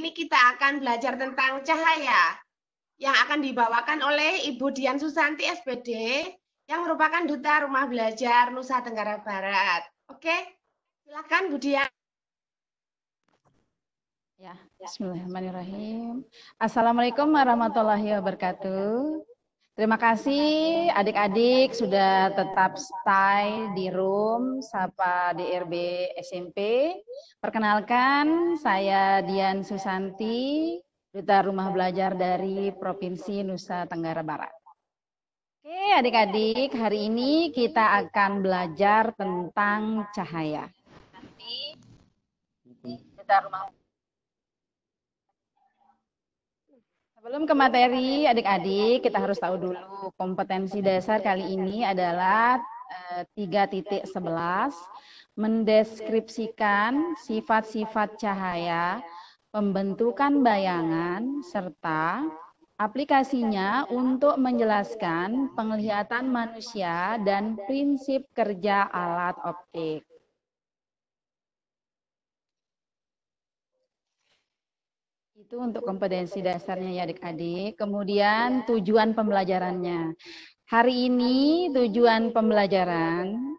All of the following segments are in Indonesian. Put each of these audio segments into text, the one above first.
ini kita akan belajar tentang cahaya yang akan dibawakan oleh Ibu Dian Susanti SPD yang merupakan Duta Rumah Belajar Nusa Tenggara Barat. Oke, silakan Bu Dian. Ya, Bismillahirrahmanirrahim. Assalamualaikum warahmatullahi wabarakatuh. Terima kasih adik-adik sudah tetap stay di room Sapa DRB SMP. Perkenalkan saya Dian Susanti, Duta Rumah Belajar dari Provinsi Nusa Tenggara Barat. Oke adik-adik, hari ini kita akan belajar tentang cahaya. Nanti Duta Rumah Sebelum ke materi, adik-adik, kita harus tahu dulu kompetensi dasar kali ini adalah eh, titik 3.11 mendeskripsikan sifat-sifat cahaya, pembentukan bayangan, serta aplikasinya untuk menjelaskan penglihatan manusia dan prinsip kerja alat optik. Itu untuk kompetensi dasarnya ya adik-adik. Kemudian tujuan pembelajarannya. Hari ini tujuan pembelajaran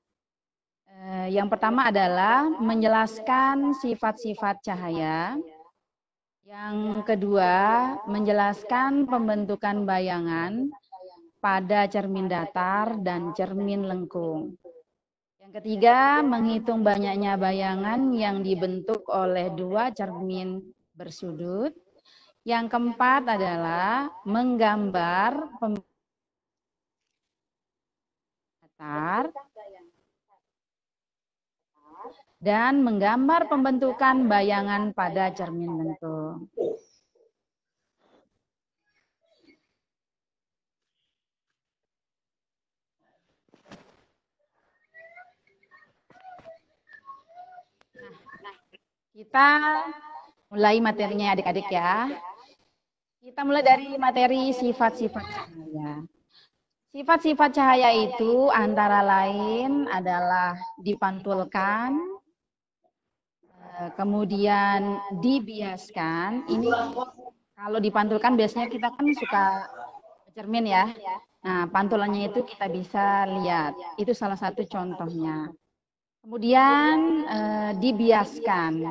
eh, yang pertama adalah menjelaskan sifat-sifat cahaya. Yang kedua, menjelaskan pembentukan bayangan pada cermin datar dan cermin lengkung. Yang ketiga, menghitung banyaknya bayangan yang dibentuk oleh dua cermin bersudut. Yang keempat adalah menggambar pembentukan dan menggambar pembentukan bayangan pada cermin bentuk. Nah, nah, kita mulai materinya adik-adik ya. Kita mulai dari materi sifat-sifat cahaya. Sifat-sifat cahaya itu antara lain adalah dipantulkan, eh, kemudian dibiaskan. Ini kalau dipantulkan biasanya kita kan suka cermin ya. Nah, pantulannya itu kita bisa lihat. Itu salah satu contohnya. Kemudian eh, dibiaskan.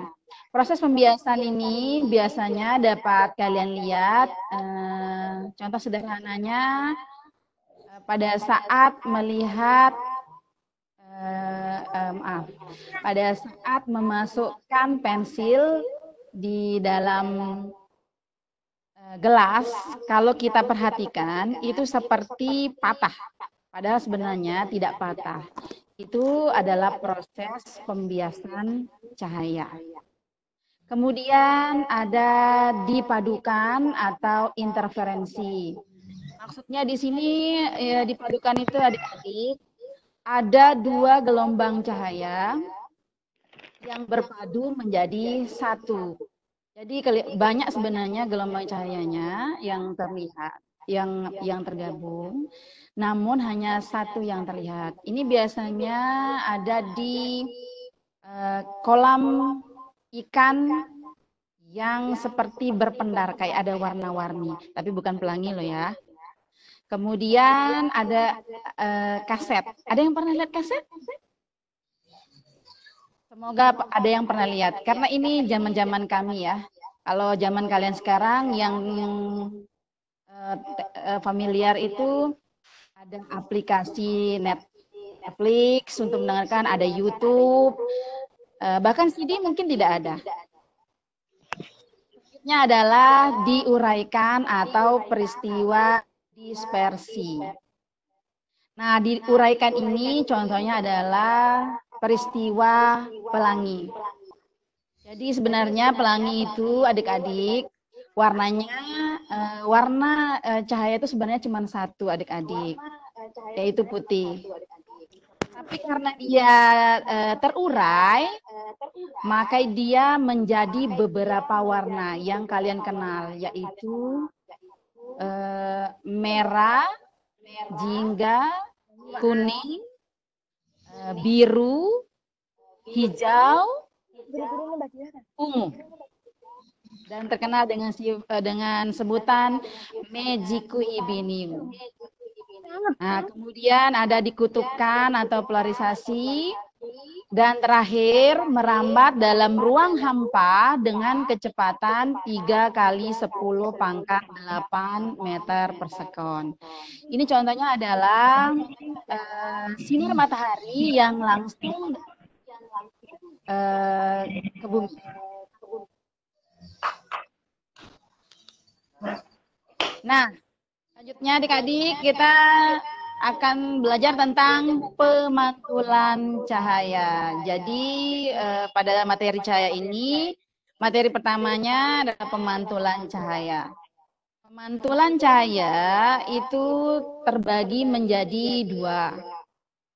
Proses pembiasan ini biasanya dapat kalian lihat, eh, contoh sederhananya eh, pada saat melihat, eh, eh, maaf, pada saat memasukkan pensil di dalam eh, gelas, kalau kita perhatikan itu seperti patah, padahal sebenarnya tidak patah. Itu adalah proses pembiasan cahaya. Kemudian ada dipadukan atau interferensi. Maksudnya di sini ya, dipadukan itu adik-adik ada dua gelombang cahaya yang berpadu menjadi satu. Jadi banyak sebenarnya gelombang cahayanya yang terlihat, yang yang tergabung. Namun hanya satu yang terlihat. Ini biasanya ada di eh, kolam ikan yang seperti berpendar kayak ada warna-warni, tapi bukan pelangi loh ya. Kemudian ada uh, kaset. Ada yang pernah lihat kaset? Semoga ada yang pernah lihat. Karena ini zaman-zaman kami ya. Kalau zaman kalian sekarang yang, yang eh, eh, familiar itu ada aplikasi Netflix untuk mendengarkan, ada YouTube, Eh, bahkan CD mungkin tidak ada. Ini adalah diuraikan atau peristiwa dispersi. Nah, diuraikan ini contohnya adalah peristiwa pelangi. Jadi sebenarnya pelangi itu adik-adik warnanya eh, warna eh, cahaya itu sebenarnya cuma satu adik-adik yaitu putih. Tapi karena dia uh, terurai, uh, maka dia menjadi beberapa warna yang kalian kenal, yaitu uh, merah, jingga, kuning, uh, biru, hijau, ungu dan terkenal dengan dengan sebutan Mejikuhibiniu. Nah, kemudian ada dikutukan atau polarisasi dan terakhir merambat dalam ruang hampa dengan kecepatan 3 kali 10 pangkat 8 meter per sekon. Ini contohnya adalah uh, sinar matahari yang langsung uh, ke bumi. Nah, Selanjutnya adik-adik kita akan belajar tentang pemantulan cahaya. Jadi eh, pada materi cahaya ini, materi pertamanya adalah pemantulan cahaya. Pemantulan cahaya itu terbagi menjadi dua.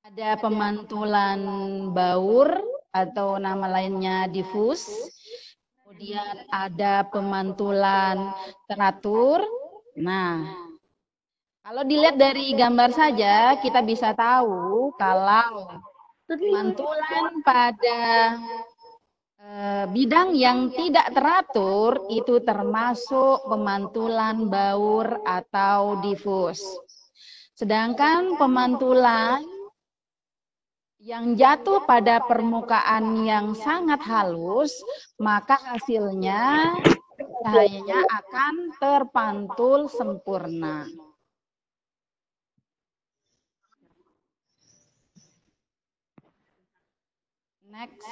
Ada pemantulan baur atau nama lainnya difus. Kemudian ada pemantulan teratur. Nah, kalau dilihat dari gambar saja, kita bisa tahu kalau mantulan pada eh, bidang yang tidak teratur itu termasuk pemantulan baur atau difus. Sedangkan pemantulan yang jatuh pada permukaan yang sangat halus, maka hasilnya cahayanya akan terpantul sempurna. Next.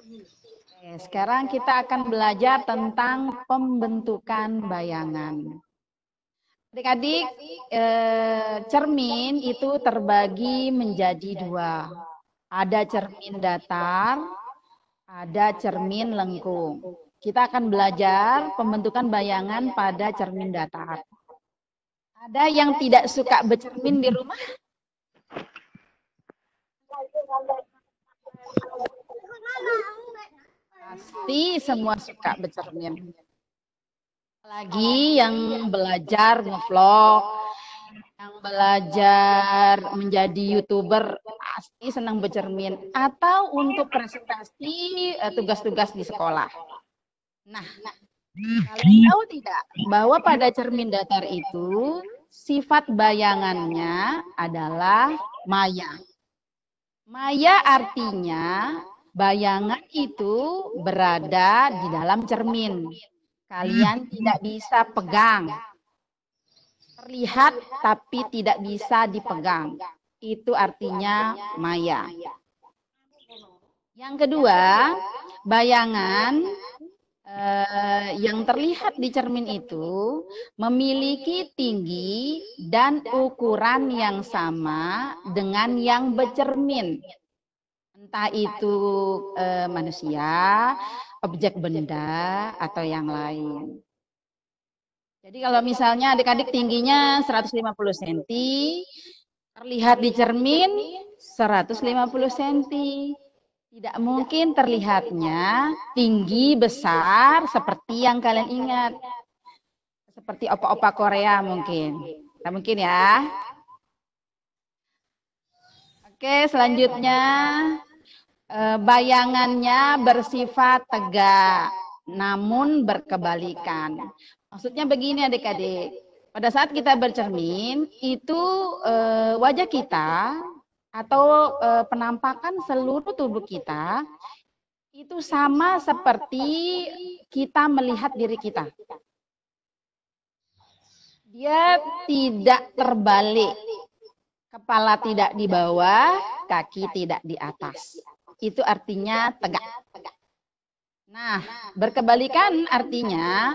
Oke, sekarang kita akan belajar tentang pembentukan bayangan. Adik-adik, eh, cermin itu terbagi menjadi dua. Ada cermin datar, ada cermin lengkung. Kita akan belajar pembentukan bayangan pada cermin datar. Ada yang tidak suka bercermin di rumah? Pasti semua suka bercermin. Lagi yang belajar ngevlog, yang belajar menjadi youtuber pasti senang bercermin atau untuk presentasi eh, tugas-tugas di sekolah. Nah, kalian tahu tidak bahwa pada cermin datar itu sifat bayangannya adalah maya. Maya artinya Bayangan itu berada di dalam cermin. Kalian tidak bisa pegang. Terlihat tapi tidak bisa dipegang. Itu artinya maya. Yang kedua, bayangan eh, yang terlihat di cermin itu memiliki tinggi dan ukuran yang sama dengan yang bercermin entah itu uh, manusia, objek benda atau yang lain. Jadi kalau misalnya adik-adik tingginya 150 cm, terlihat di cermin 150 cm. Tidak mungkin terlihatnya tinggi besar seperti yang kalian ingat. Seperti opa-opa Korea mungkin. Nah, mungkin ya. Oke, selanjutnya Eh, bayangannya bersifat tegak, namun berkebalikan. Maksudnya begini adik-adik, pada saat kita bercermin, itu eh, wajah kita atau eh, penampakan seluruh tubuh kita itu sama seperti kita melihat diri kita. Dia tidak terbalik, kepala tidak di bawah, kaki tidak di atas itu artinya tegak. Nah, nah, berkebalikan artinya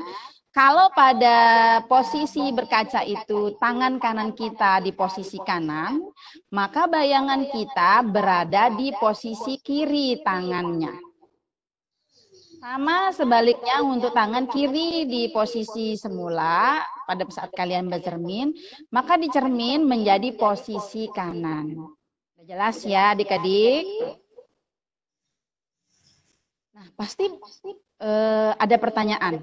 kalau pada posisi berkaca itu tangan kanan kita di posisi kanan, maka bayangan kita berada di posisi kiri tangannya. Sama sebaliknya untuk tangan kiri di posisi semula pada saat kalian bercermin, maka dicermin menjadi posisi kanan. Ya, jelas ya adik-adik? Nah, pasti, pasti uh, ada pertanyaan.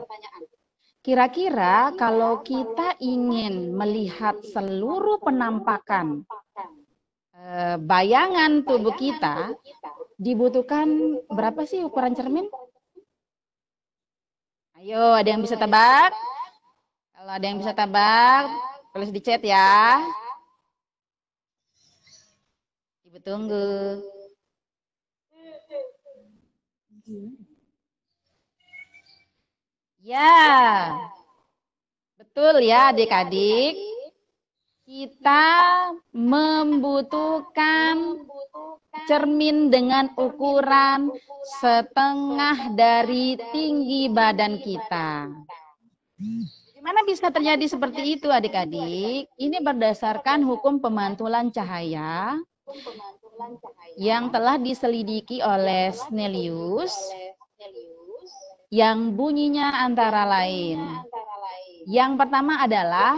Kira-kira kalau kita ingin melihat seluruh penampakan eh, bayangan tubuh kita, dibutuhkan berapa sih ukuran cermin? Ayo, ada yang bisa tebak? Kalau ada yang bisa tebak, tulis di chat ya. Ibu tunggu. Ya, betul ya adik-adik. Kita membutuhkan cermin dengan ukuran setengah dari tinggi badan kita. Gimana bisa terjadi seperti itu adik-adik? Ini berdasarkan hukum pemantulan cahaya yang telah diselidiki oleh Snellius yang bunyinya antara lain. Yang pertama adalah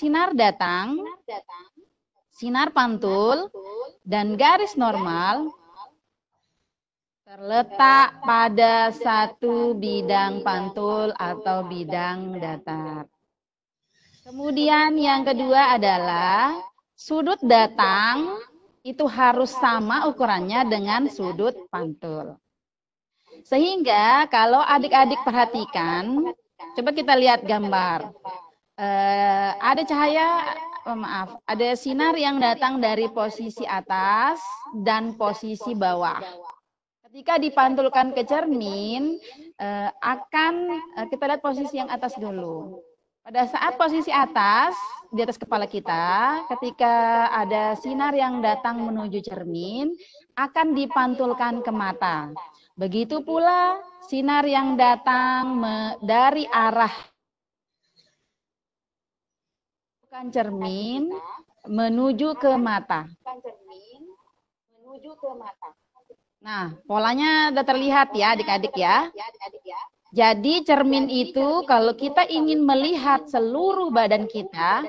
sinar datang, sinar pantul, dan garis normal terletak pada satu bidang pantul atau bidang datar. Kemudian yang kedua adalah sudut datang itu harus sama ukurannya dengan sudut pantul. Sehingga kalau adik-adik perhatikan, coba kita lihat gambar. Eh, ada cahaya, oh maaf, ada sinar yang datang dari posisi atas dan posisi bawah. Ketika dipantulkan ke cermin, eh, akan eh, kita lihat posisi yang atas dulu. Pada saat posisi atas, di atas kepala kita, ketika ada sinar yang datang menuju cermin, akan dipantulkan ke mata. Begitu pula sinar yang datang dari arah bukan cermin menuju ke mata. Nah, polanya sudah terlihat ya adik-adik ya. ya, ya. Jadi cermin itu kalau kita ingin melihat seluruh badan kita,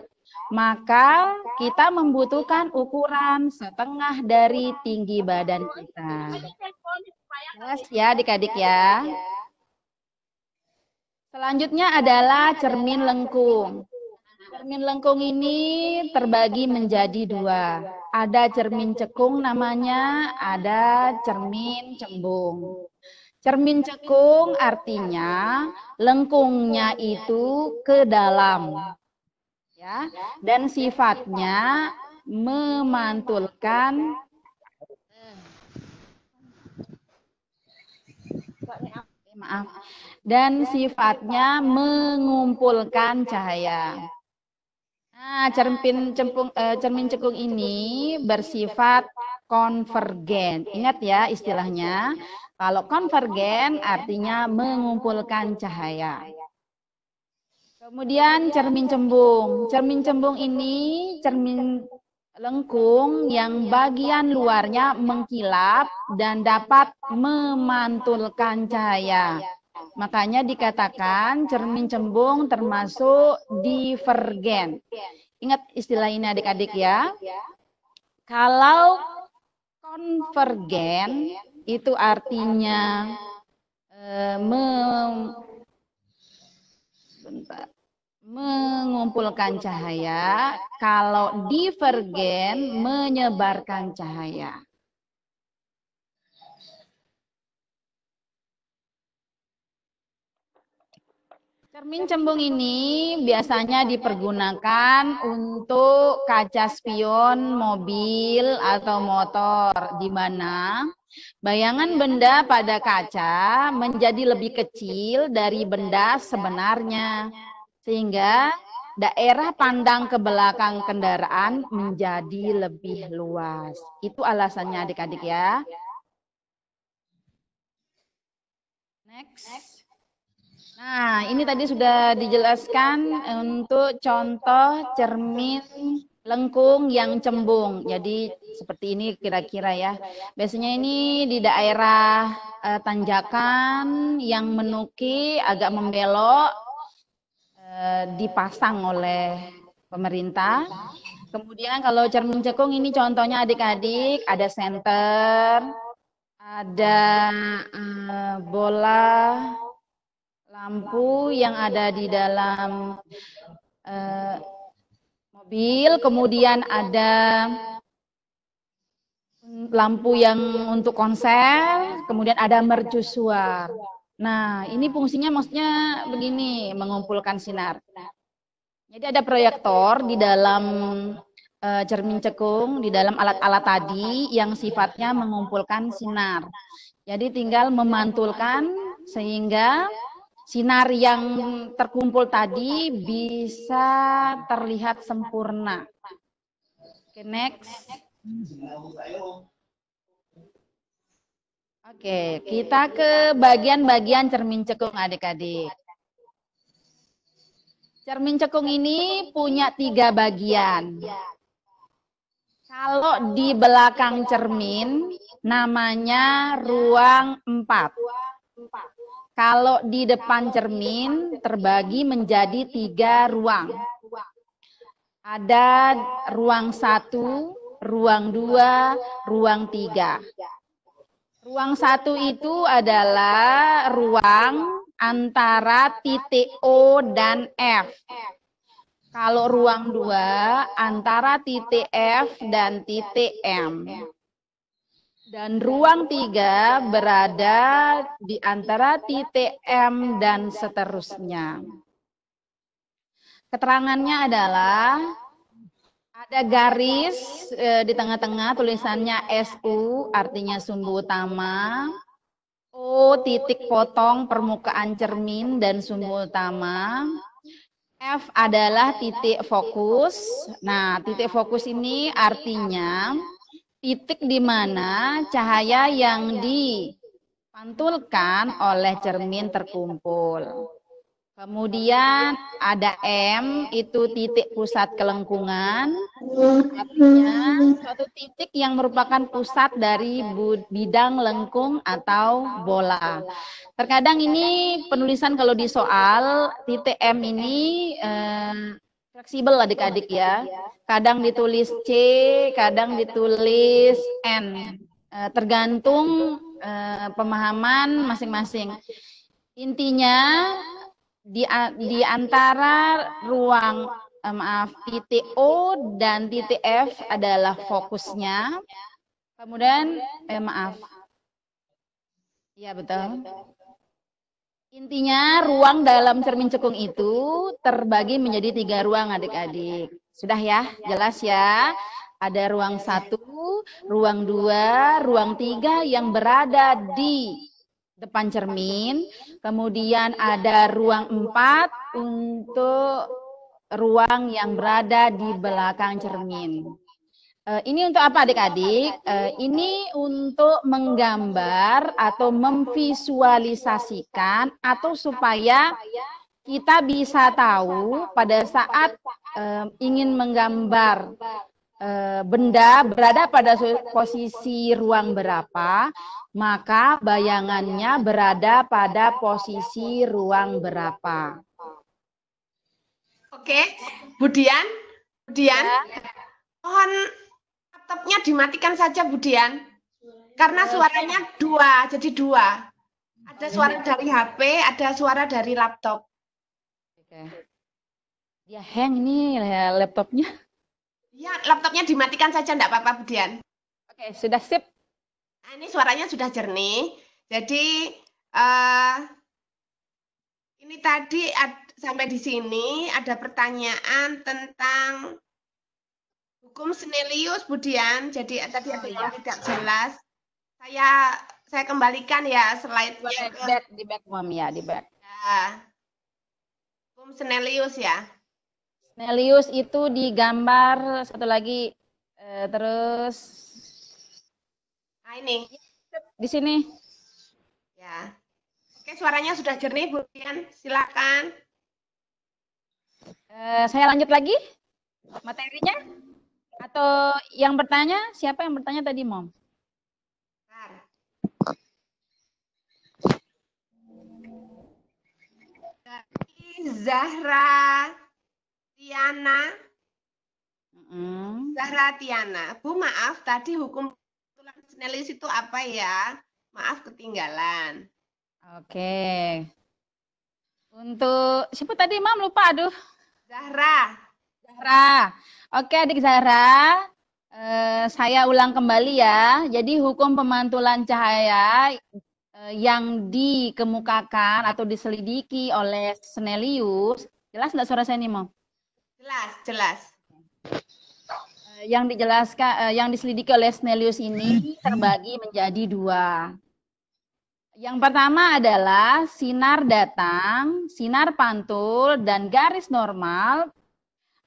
maka kita membutuhkan ukuran setengah dari tinggi badan kita. Jelas ya adik-adik ya. Selanjutnya adalah cermin lengkung. Cermin lengkung ini terbagi menjadi dua. Ada cermin cekung namanya, ada cermin cembung. Cermin cekung artinya lengkungnya itu ke dalam. Ya, dan sifatnya memantulkan maaf dan sifatnya mengumpulkan cahaya. Nah, cermin cempung, eh, cermin cekung ini bersifat konvergen. Ingat ya istilahnya. Kalau konvergen artinya mengumpulkan cahaya. Kemudian cermin cembung. Cermin cembung ini cermin lengkung yang bagian luarnya mengkilap dan dapat memantulkan cahaya. Makanya dikatakan cermin cembung termasuk divergen. Ingat istilah ini adik-adik ya. Kalau konvergen itu artinya eh, mengumpulkan cahaya, kalau divergen menyebarkan cahaya. Cermin cembung ini biasanya dipergunakan untuk kaca spion mobil atau motor, di mana Bayangan benda pada kaca menjadi lebih kecil dari benda sebenarnya, sehingga daerah pandang ke belakang kendaraan menjadi lebih luas. Itu alasannya adik-adik ya. Next. Nah, ini tadi sudah dijelaskan untuk contoh cermin lengkung yang cembung. Jadi seperti ini kira-kira ya. Biasanya ini di daerah uh, tanjakan yang menuki agak membelok uh, dipasang oleh pemerintah. Kemudian kalau cermin cekung ini contohnya adik-adik ada senter, ada uh, bola lampu yang ada di dalam mobil, kemudian ada lampu yang untuk konser, kemudian ada mercusuar. Nah, ini fungsinya maksudnya begini, mengumpulkan sinar. Jadi ada proyektor di dalam eh, cermin cekung, di dalam alat-alat tadi yang sifatnya mengumpulkan sinar. Jadi tinggal memantulkan sehingga sinar yang terkumpul tadi bisa terlihat sempurna. Oke, okay, next. Oke, okay, kita ke bagian-bagian cermin cekung adik-adik. Cermin cekung ini punya tiga bagian. Kalau di belakang cermin, namanya ruang empat. Kalau di depan cermin terbagi menjadi tiga ruang. Ada ruang satu, ruang dua, ruang tiga. Ruang satu itu adalah ruang antara titik O dan F. Kalau ruang dua antara titik F dan titik M. Dan ruang tiga berada di antara titik M dan seterusnya. Keterangannya adalah ada garis e, di tengah-tengah tulisannya SU artinya sumbu utama. O titik potong permukaan cermin dan sumbu utama. F adalah titik fokus. Nah, titik fokus ini artinya titik di mana cahaya yang dipantulkan oleh cermin terkumpul. Kemudian ada M, itu titik pusat kelengkungan. Artinya suatu titik yang merupakan pusat dari bidang lengkung atau bola. Terkadang ini penulisan kalau di soal, titik M ini eh, fleksibel ya. adik-adik ya. Kadang ditulis C, kadang ditulis N. Eh, tergantung eh, eh, pemahaman masing-masing. Intinya di, di antara ruang maaf titik O dan titik F adalah fokusnya. Kemudian eh, maaf. Iya betul. Iya, Intinya ruang dalam cermin cekung itu terbagi menjadi tiga ruang adik-adik. Sudah ya? Jelas ya? Ada ruang satu, ruang dua, ruang tiga yang berada di depan cermin. Kemudian ada ruang empat untuk ruang yang berada di belakang cermin. Eh, ini untuk apa adik-adik? Eh, ini untuk menggambar atau memvisualisasikan atau supaya kita bisa tahu pada saat eh, ingin menggambar benda berada pada posisi ruang berapa, maka bayangannya berada pada posisi ruang berapa. Oke, Budian, Budian, ya. mohon laptopnya dimatikan saja Budian karena suaranya dua jadi dua ada suara dari HP ada suara dari laptop Oke. ya hang ini laptopnya ya laptopnya dimatikan saja enggak apa-apa Budian Oke sudah sip nah, ini suaranya sudah jernih jadi uh, ini tadi ad, sampai di sini ada pertanyaan tentang Hukum Senelius. Budian. Jadi eh, tadi ada oh, yang iya. tidak jelas. Saya saya kembalikan ya slide di back di back mom ya di back. Ya. Hukum Senelius ya. Senelius itu digambar satu lagi eh, terus. Nah ini. Di sini. Ya. Oke suaranya sudah jernih Budian, Silakan. Eh, saya lanjut lagi materinya. Atau yang bertanya, siapa yang bertanya tadi, Mom? Zahra Tiana. Mm. Zahra Tiana. Bu maaf tadi hukum tulang sinelis itu apa ya? Maaf ketinggalan. Oke. Okay. Untuk siapa tadi Mam lupa aduh. Zahra. Zahra. Oke, adik Zahra, eh, saya ulang kembali ya. Jadi hukum pemantulan cahaya eh, yang dikemukakan atau diselidiki oleh Snellius, jelas enggak suara saya nih, Mo? Jelas, jelas. Eh, yang dijelaskan, eh, yang diselidiki oleh Snellius ini terbagi menjadi dua. Yang pertama adalah sinar datang, sinar pantul, dan garis normal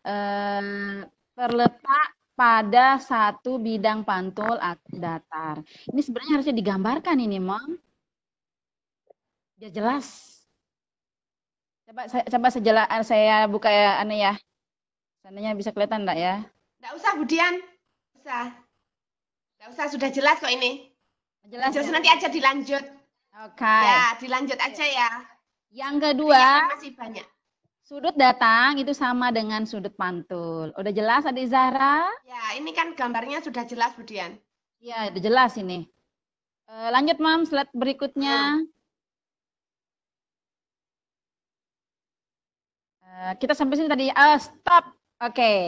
eh, terletak pada satu bidang pantul datar. Ini sebenarnya harusnya digambarkan ini, Mom. Ya jelas. Coba saya coba sejelas, eh, saya buka ya aneh ya. Sananya bisa kelihatan enggak ya? Enggak usah, Budian. Usah. Enggak usah, sudah jelas kok ini. Jelas. Jelas ya? nanti aja dilanjut. Oke. Okay. Ya, dilanjut aja ya. Yang kedua. Kan masih banyak. Sudut datang itu sama dengan sudut pantul. Udah jelas Adik Zahra? Ya, ini kan gambarnya sudah jelas Budian. Iya, udah jelas ini. E, lanjut Mam, slide berikutnya. E, kita sampai sini tadi. Uh, stop. Oke. Okay.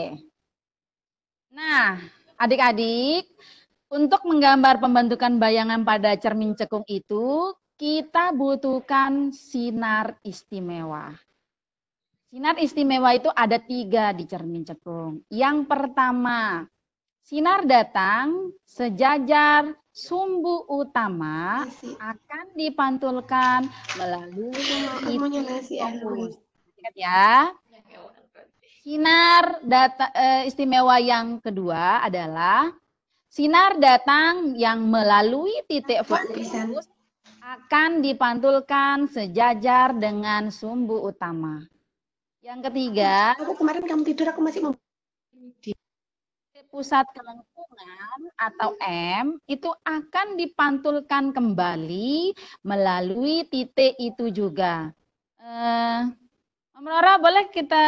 Nah, adik-adik, untuk menggambar pembentukan bayangan pada cermin cekung itu, kita butuhkan sinar istimewa. Sinar istimewa itu ada tiga di cermin cekung. Yang pertama, sinar datang sejajar sumbu utama akan dipantulkan melalui itu. Ingat ya. Sinar data, e, istimewa yang kedua adalah sinar datang yang melalui titik fokus akan dipantulkan sejajar dengan sumbu utama. Yang ketiga, aku kemarin kamu tidur aku masih mem pusat kelengkungan atau M itu akan dipantulkan kembali melalui titik itu juga. Eh, boleh kita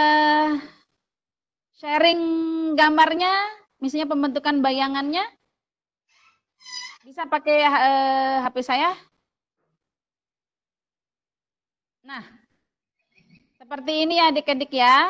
sharing gambarnya, misalnya pembentukan bayangannya? Bisa pakai eh, HP saya? Nah, seperti ini ya, adik-adik ya.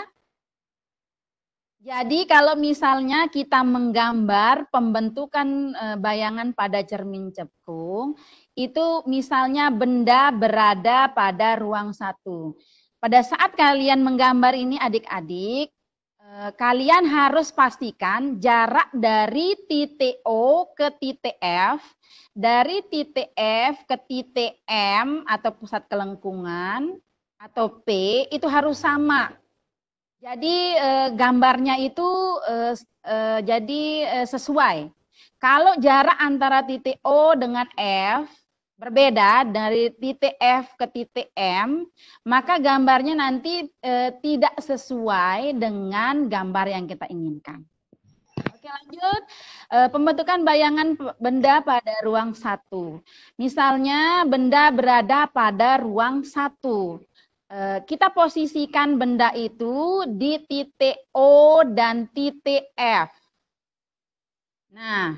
Jadi kalau misalnya kita menggambar pembentukan eh, bayangan pada cermin cekung, itu misalnya benda berada pada ruang satu. Pada saat kalian menggambar ini adik-adik, eh, kalian harus pastikan jarak dari titik O ke titik F, dari titik F ke titik M atau pusat kelengkungan, atau P itu harus sama. Jadi eh, gambarnya itu eh, eh, jadi eh, sesuai. Kalau jarak antara titik O dengan F berbeda dari titik F ke titik M, maka gambarnya nanti eh, tidak sesuai dengan gambar yang kita inginkan. Oke lanjut, e, pembentukan bayangan benda pada ruang satu. Misalnya benda berada pada ruang satu. Eh, kita posisikan benda itu di titik O dan titik F. Nah,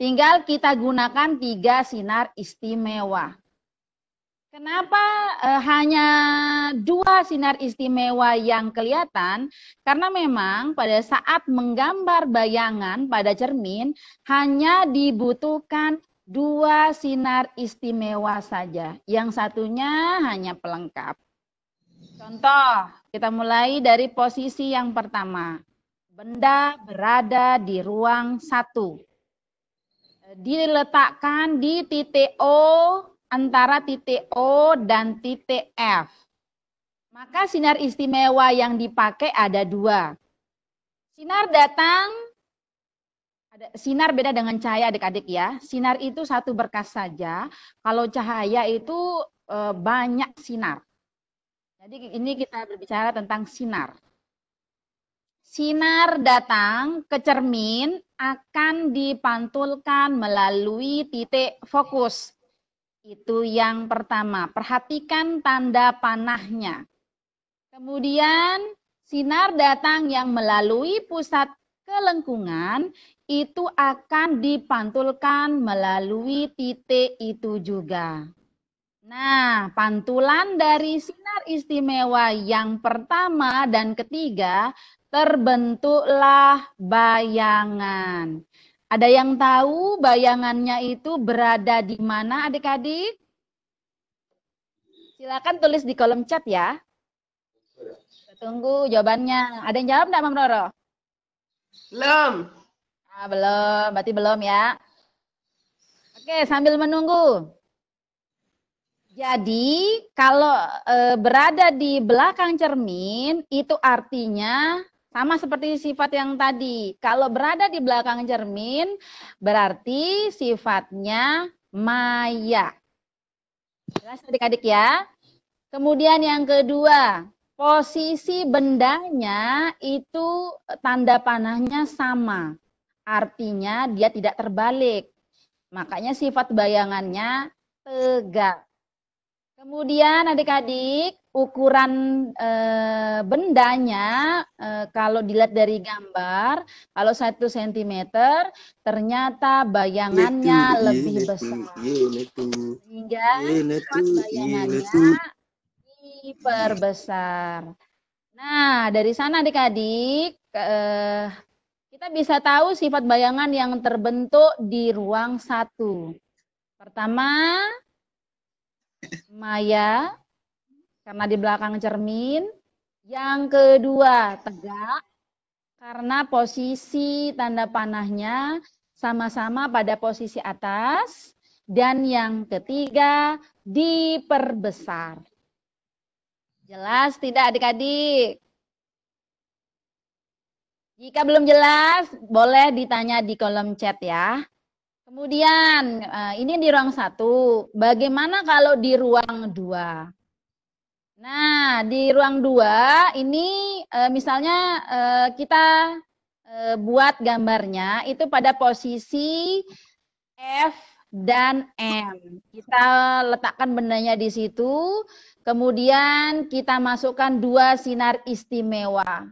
tinggal kita gunakan tiga sinar istimewa. Kenapa eh, hanya dua sinar istimewa yang kelihatan? Karena memang pada saat menggambar bayangan pada cermin hanya dibutuhkan dua sinar istimewa saja. Yang satunya hanya pelengkap. Contoh, kita mulai dari posisi yang pertama. Benda berada di ruang satu. Diletakkan di titik O antara titik O dan titik F. Maka sinar istimewa yang dipakai ada dua. Sinar datang, ada, sinar beda dengan cahaya adik-adik ya. Sinar itu satu berkas saja, kalau cahaya itu e, banyak sinar. Jadi ini kita berbicara tentang sinar. Sinar datang ke cermin akan dipantulkan melalui titik fokus. Itu yang pertama, perhatikan tanda panahnya. Kemudian sinar datang yang melalui pusat kelengkungan itu akan dipantulkan melalui titik itu juga. Nah, pantulan dari sinar istimewa yang pertama dan ketiga terbentuklah bayangan. Ada yang tahu bayangannya itu berada di mana adik-adik? Silakan tulis di kolom chat ya. Tunggu jawabannya. Ada yang jawab enggak, Mam Roro? Belum. Ah, belum, berarti belum ya. Oke, sambil menunggu. Jadi kalau e, berada di belakang cermin itu artinya sama seperti sifat yang tadi. Kalau berada di belakang cermin berarti sifatnya maya. Jelas adik-adik ya. Kemudian yang kedua, posisi bendanya itu tanda panahnya sama. Artinya dia tidak terbalik. Makanya sifat bayangannya tegak. Kemudian adik-adik, ukuran e, bendanya e, kalau dilihat dari gambar, kalau 1 cm ternyata bayangannya iya, iya, lebih iya, besar. sehingga Hingga bayangannya diperbesar. Nah, dari sana adik-adik e, kita bisa tahu sifat bayangan yang terbentuk di ruang satu. Pertama, Maya, karena di belakang cermin. Yang kedua, tegak, karena posisi tanda panahnya sama-sama pada posisi atas. Dan yang ketiga, diperbesar. Jelas tidak adik-adik? Jika belum jelas, boleh ditanya di kolom chat ya. Kemudian eh, ini di ruang satu. Bagaimana kalau di ruang dua? Nah, di ruang dua ini eh, misalnya eh, kita buat gambarnya itu pada posisi F dan M. Kita letakkan bendanya di situ, kemudian kita masukkan dua sinar istimewa.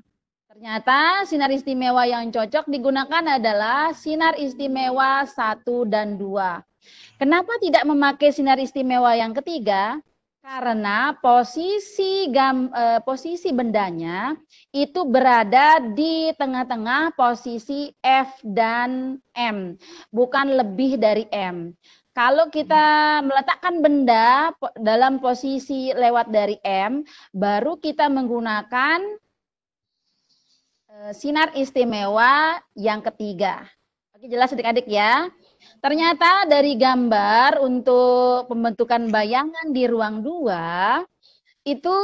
Ternyata sinar istimewa yang cocok digunakan adalah sinar istimewa 1 dan 2. Kenapa tidak memakai sinar istimewa yang ketiga? Karena posisi gam, eh, posisi bendanya itu berada di tengah-tengah posisi F dan M, bukan lebih dari M. Kalau kita meletakkan benda dalam posisi lewat dari M, baru kita menggunakan Eh, sinar istimewa yang ketiga. Oke, jelas adik-adik ya. Ternyata dari gambar untuk pembentukan bayangan di ruang dua itu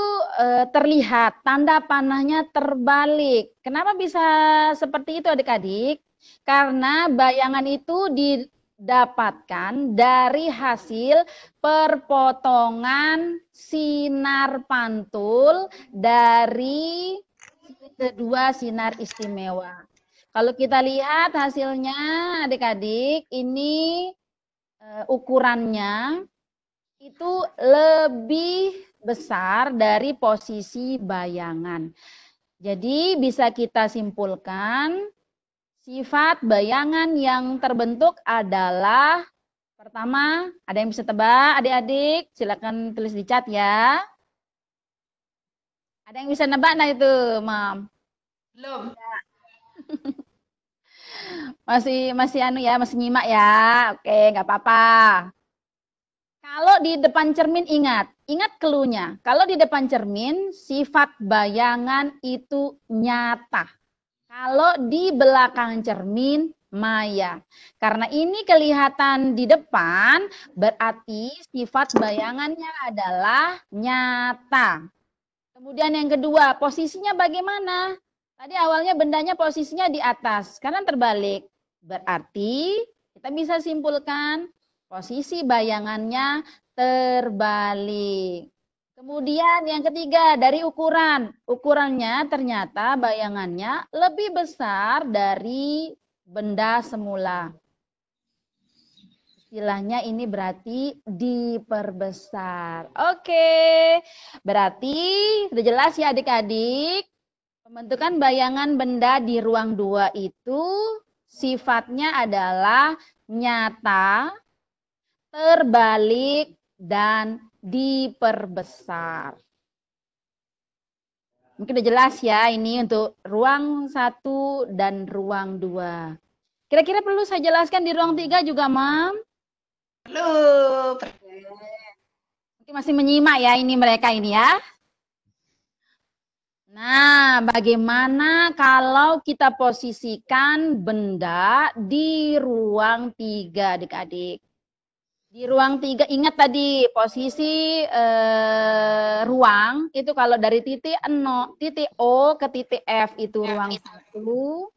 e, terlihat tanda panahnya terbalik. Kenapa bisa seperti itu adik-adik? Karena bayangan itu didapatkan dari hasil perpotongan sinar pantul dari kedua sinar istimewa. Kalau kita lihat hasilnya adik-adik, ini eh, ukurannya itu lebih besar dari posisi bayangan. Jadi bisa kita simpulkan sifat bayangan yang terbentuk adalah pertama, ada yang bisa tebak adik-adik? Silakan tulis di chat ya. Ada yang bisa nebak nah itu, Mam? Belum. masih masih anu ya, masih nyimak ya. Oke, nggak apa-apa. Kalau di depan cermin ingat, ingat keluhnya. Kalau di depan cermin, sifat bayangan itu nyata. Kalau di belakang cermin, maya. Karena ini kelihatan di depan, berarti sifat bayangannya adalah nyata. Kemudian yang kedua, posisinya bagaimana? Tadi awalnya bendanya posisinya di atas, kanan terbalik. Berarti kita bisa simpulkan posisi bayangannya terbalik. Kemudian yang ketiga, dari ukuran. Ukurannya ternyata bayangannya lebih besar dari benda semula istilahnya ini berarti diperbesar. Oke, berarti sudah jelas ya adik-adik. Pembentukan bayangan benda di ruang dua itu sifatnya adalah nyata, terbalik, dan diperbesar. Mungkin sudah jelas ya ini untuk ruang satu dan ruang dua. Kira-kira perlu saya jelaskan di ruang tiga juga, Mam? Halo. Mungkin masih menyimak ya ini mereka ini ya. Nah, bagaimana kalau kita posisikan benda di ruang tiga adik-adik? Di ruang tiga, ingat tadi posisi eh, ruang itu kalau dari titik 0, titik O ke titik F itu ya, ruang satu.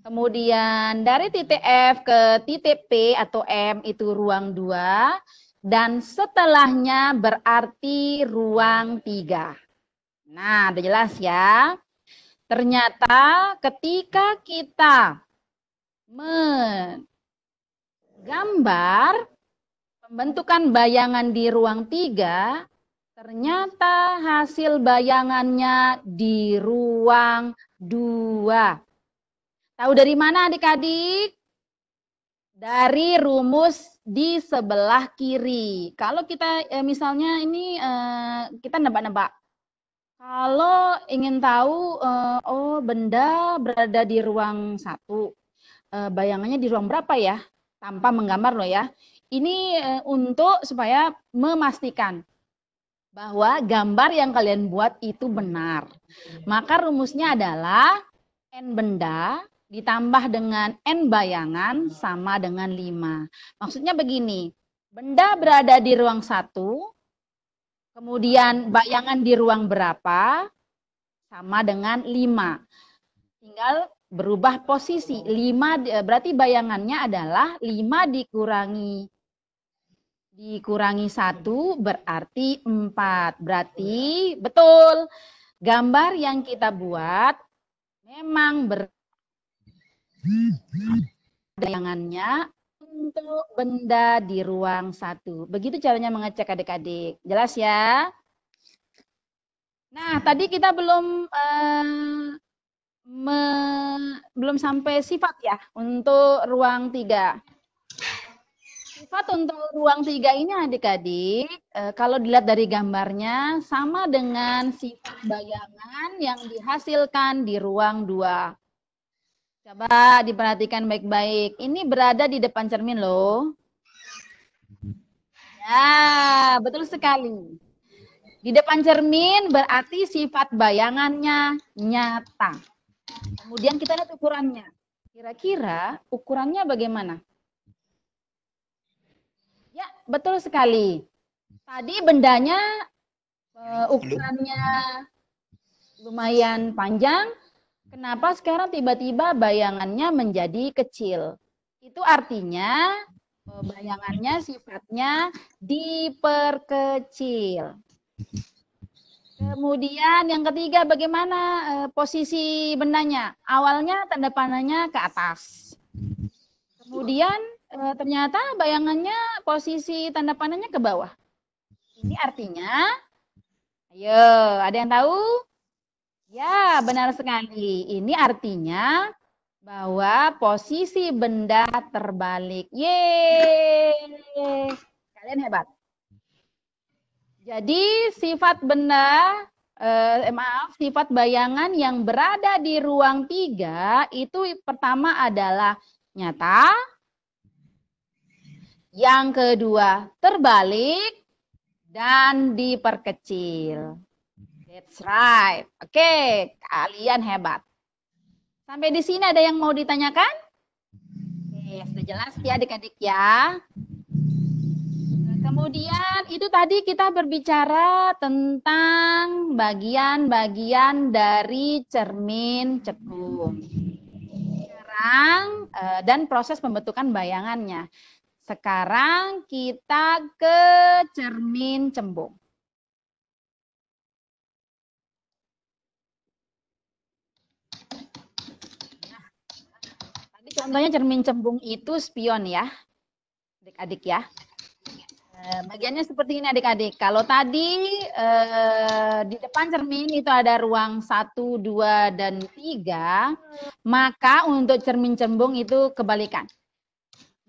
Kemudian dari titik F ke titik P atau M itu ruang 2 dan setelahnya berarti ruang 3. Nah, sudah jelas ya. Ternyata ketika kita menggambar pembentukan bayangan di ruang 3, ternyata hasil bayangannya di ruang 2. Tahu dari mana adik-adik? Dari rumus di sebelah kiri. Kalau kita eh, misalnya ini eh, kita nebak-nebak. Kalau ingin tahu, eh, oh benda berada di ruang satu. bayangannya di ruang berapa ya? Tanpa menggambar loh ya. Ini untuk supaya memastikan bahwa gambar yang kalian buat itu benar. Maka rumusnya adalah N benda ditambah dengan n bayangan sama dengan 5. Maksudnya begini, benda berada di ruang 1, kemudian bayangan di ruang berapa sama dengan 5. Tinggal berubah posisi. 5 berarti bayangannya adalah 5 dikurangi dikurangi 1 berarti 4. Berarti betul. Gambar yang kita buat memang ber bayangannya untuk benda di ruang satu. Begitu caranya mengecek adik-adik. Jelas ya? Nah, tadi kita belum eh, me, belum sampai sifat ya untuk ruang tiga. Sifat untuk ruang tiga ini adik-adik, eh, kalau dilihat dari gambarnya sama dengan sifat bayangan yang dihasilkan di ruang dua. Coba diperhatikan baik-baik. Ini berada di depan cermin loh. Ya, betul sekali. Di depan cermin berarti sifat bayangannya nyata. Kemudian kita lihat ukurannya. Kira-kira ukurannya bagaimana? Ya, betul sekali. Tadi bendanya uh, ukurannya lumayan panjang, Kenapa sekarang tiba-tiba bayangannya menjadi kecil? Itu artinya eh, bayangannya sifatnya diperkecil. Kemudian yang ketiga bagaimana eh, posisi bendanya? Awalnya tanda panahnya ke atas. Kemudian eh, ternyata bayangannya posisi tanda panahnya ke bawah. Ini artinya, ayo ada yang tahu? Ya, benar sekali. Ini artinya bahwa posisi benda terbalik. Yeay! Kalian hebat. Jadi sifat benda, eh, eh, maaf, sifat bayangan yang berada di ruang tiga itu pertama adalah nyata, yang kedua terbalik, dan diperkecil. That's right. Oke, okay. kalian hebat. Sampai di sini ada yang mau ditanyakan? Oke, sudah jelas ya adik-adik ya. Kemudian itu tadi kita berbicara tentang bagian-bagian dari cermin cekung. Sekarang eh, dan proses pembentukan bayangannya. Sekarang kita ke cermin cembung. Contohnya cermin cembung itu spion ya, adik-adik ya. Eh, bagiannya seperti ini adik-adik. Kalau tadi eh, di depan cermin itu ada ruang 1, 2, dan 3, maka untuk cermin cembung itu kebalikan.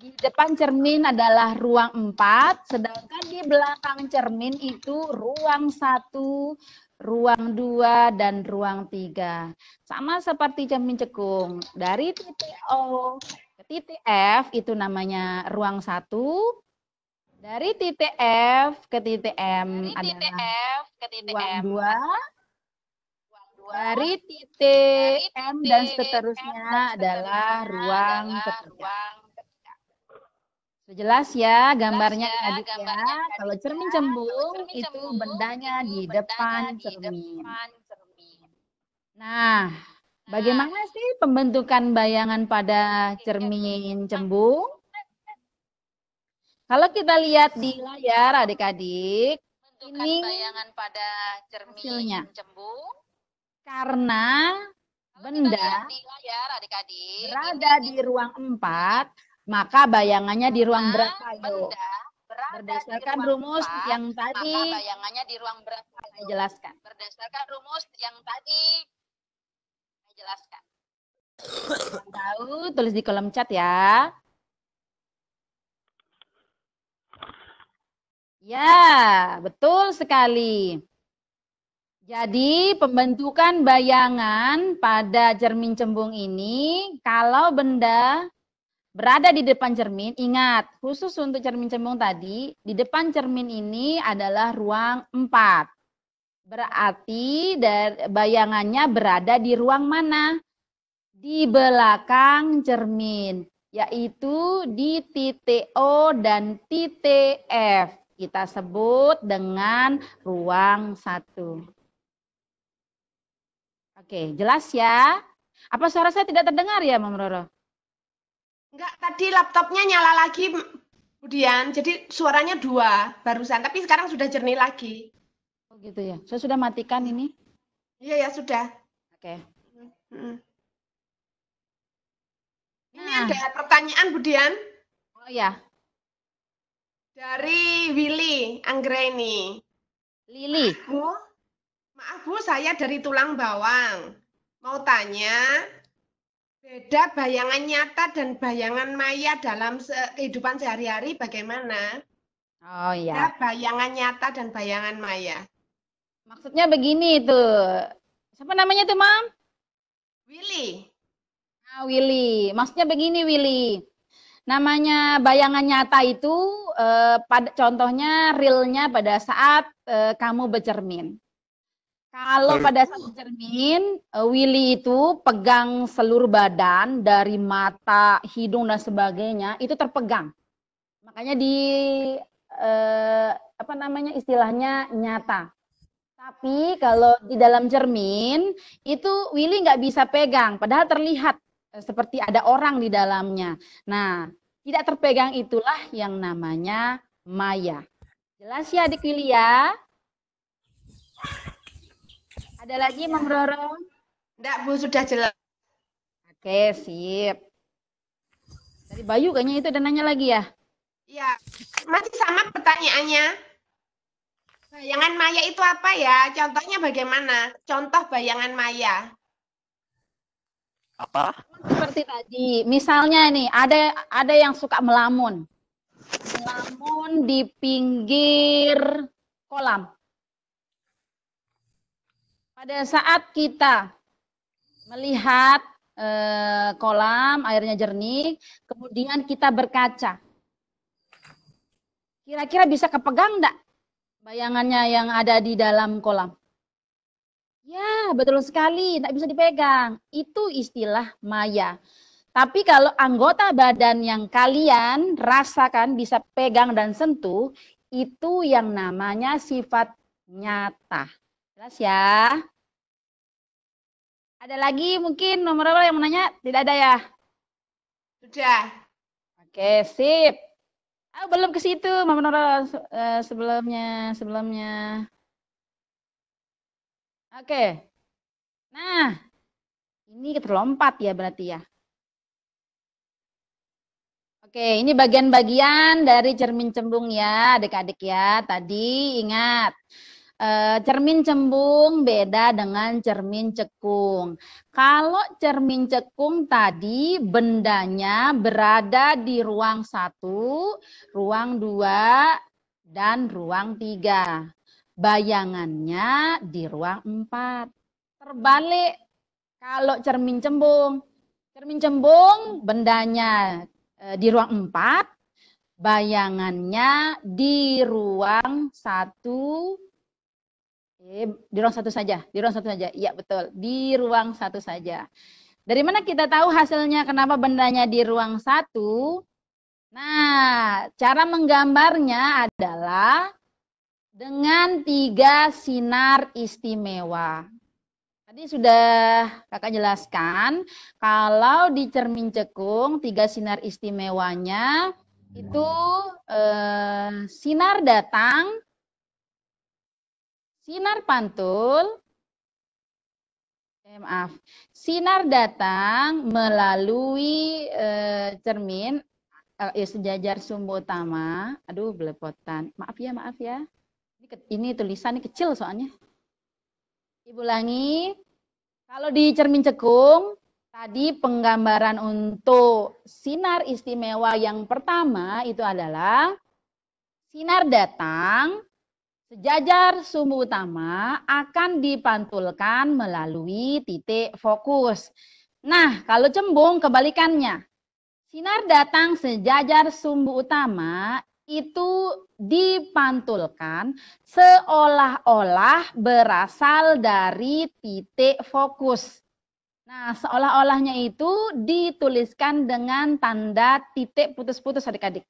Di depan cermin adalah ruang 4, sedangkan di belakang cermin itu ruang 1, ruang 2 dan ruang 3. Sama seperti cermin cekung, dari titik O ke titik F itu namanya ruang 1. Dari titik F ke titik M dari titik F ke titik ruang 2. Dari titik, dari titik M dan seterusnya M dan adalah ruang ketiga. Ruang jelas ya gambarnya jelas ya, adik gambarnya ya. Kalau cermin cembung itu cembung, bendanya di depan, di cermin. depan cermin. Nah, nah, bagaimana sih pembentukan bayangan pada cermin cembung? Kalau kita lihat di layar adik-adik, ini bayangan pada cermin cembung karena benda layar adik-adik berada di ruang 4 maka bayangannya di ruang berapa, Yuk? Berdasarkan di ruang rumus 4, yang tadi. bayangannya di ruang berapa? Saya jelaskan. Berdasarkan rumus yang tadi saya jelaskan. Tahu, tulis di kolom chat ya. Ya, betul sekali. Jadi pembentukan bayangan pada cermin cembung ini kalau benda Berada di depan cermin, ingat, khusus untuk cermin cembung tadi, di depan cermin ini adalah ruang 4. Berarti bayangannya berada di ruang mana? Di belakang cermin, yaitu di titik O dan titik F. Kita sebut dengan ruang satu. Oke, jelas ya? Apa suara saya tidak terdengar ya, Mam Roro? Enggak, tadi laptopnya nyala lagi, kemudian Jadi suaranya dua barusan, tapi sekarang sudah jernih lagi. Oh gitu ya. Saya sudah matikan ini. Iya ya sudah. Oke. Okay. Ini nah. ada pertanyaan Budian. Oh ya. Dari Willy Anggreni. Lili. Maaf Bu, maaf Bu, saya dari Tulang Bawang. Mau tanya, Beda bayangan nyata dan bayangan maya dalam kehidupan sehari-hari bagaimana? Oh iya. Beda bayangan nyata dan bayangan maya. Maksudnya begini tuh. Siapa namanya tuh, Mam? Willy. Ah, Willy. Maksudnya begini, Willy. Namanya bayangan nyata itu eh, pada contohnya realnya pada saat eh, kamu bercermin. Kalau pada saat cermin, eh, Willy itu pegang seluruh badan dari mata, hidung dan sebagainya itu terpegang. Makanya di eh, apa namanya istilahnya nyata. Tapi kalau di dalam cermin itu Willy nggak bisa pegang, padahal terlihat eh, seperti ada orang di dalamnya. Nah, tidak terpegang itulah yang namanya maya. Jelas ya adik Willy ya? Ada lagi, Mam Roro? Enggak, Bu, sudah jelas. Oke, sip. Dari Bayu kayaknya itu dan nanya lagi ya? Iya, masih sama pertanyaannya. Bayangan maya itu apa ya? Contohnya bagaimana? Contoh bayangan maya. Apa? Seperti tadi, misalnya nih, ada ada yang suka melamun. Melamun di pinggir kolam pada saat kita melihat eh, kolam airnya jernih, kemudian kita berkaca. Kira-kira bisa kepegang enggak bayangannya yang ada di dalam kolam? Ya, betul sekali, tidak bisa dipegang. Itu istilah maya. Tapi kalau anggota badan yang kalian rasakan bisa pegang dan sentuh, itu yang namanya sifat nyata. Jelas ya? Ada lagi mungkin nomor apa yang menanya? Tidak ada ya? Sudah. Oke, sip. Ah, belum ke situ, nomor uh, eh, sebelumnya, sebelumnya. Oke. Nah, ini terlompat ya berarti ya. Oke, ini bagian-bagian dari cermin cembung ya, adik-adik ya. Tadi ingat, Eh, cermin cembung beda dengan cermin cekung. Kalau cermin cekung tadi bendanya berada di ruang satu, ruang dua, dan ruang tiga. Bayangannya di ruang empat. Terbalik kalau cermin cembung. Cermin cembung bendanya eh, di ruang empat, bayangannya di ruang satu, di ruang satu saja, di ruang satu saja. Iya betul, di ruang satu saja. Dari mana kita tahu hasilnya kenapa bendanya di ruang satu? Nah, cara menggambarnya adalah dengan tiga sinar istimewa. Tadi sudah kakak jelaskan, kalau di cermin cekung, tiga sinar istimewanya itu eh, sinar datang Sinar pantul, eh, maaf, sinar datang melalui eh, cermin eh, ya, sejajar sumbu utama. Aduh, belepotan. Maaf ya, maaf ya. Ini, ini tulisan ini kecil soalnya. Ibu Langi, kalau di cermin cekung, tadi penggambaran untuk sinar istimewa yang pertama itu adalah sinar datang Sejajar sumbu utama akan dipantulkan melalui titik fokus. Nah, kalau cembung kebalikannya. Sinar datang sejajar sumbu utama itu dipantulkan seolah-olah berasal dari titik fokus. Nah, seolah-olahnya itu dituliskan dengan tanda titik putus-putus adik-adik.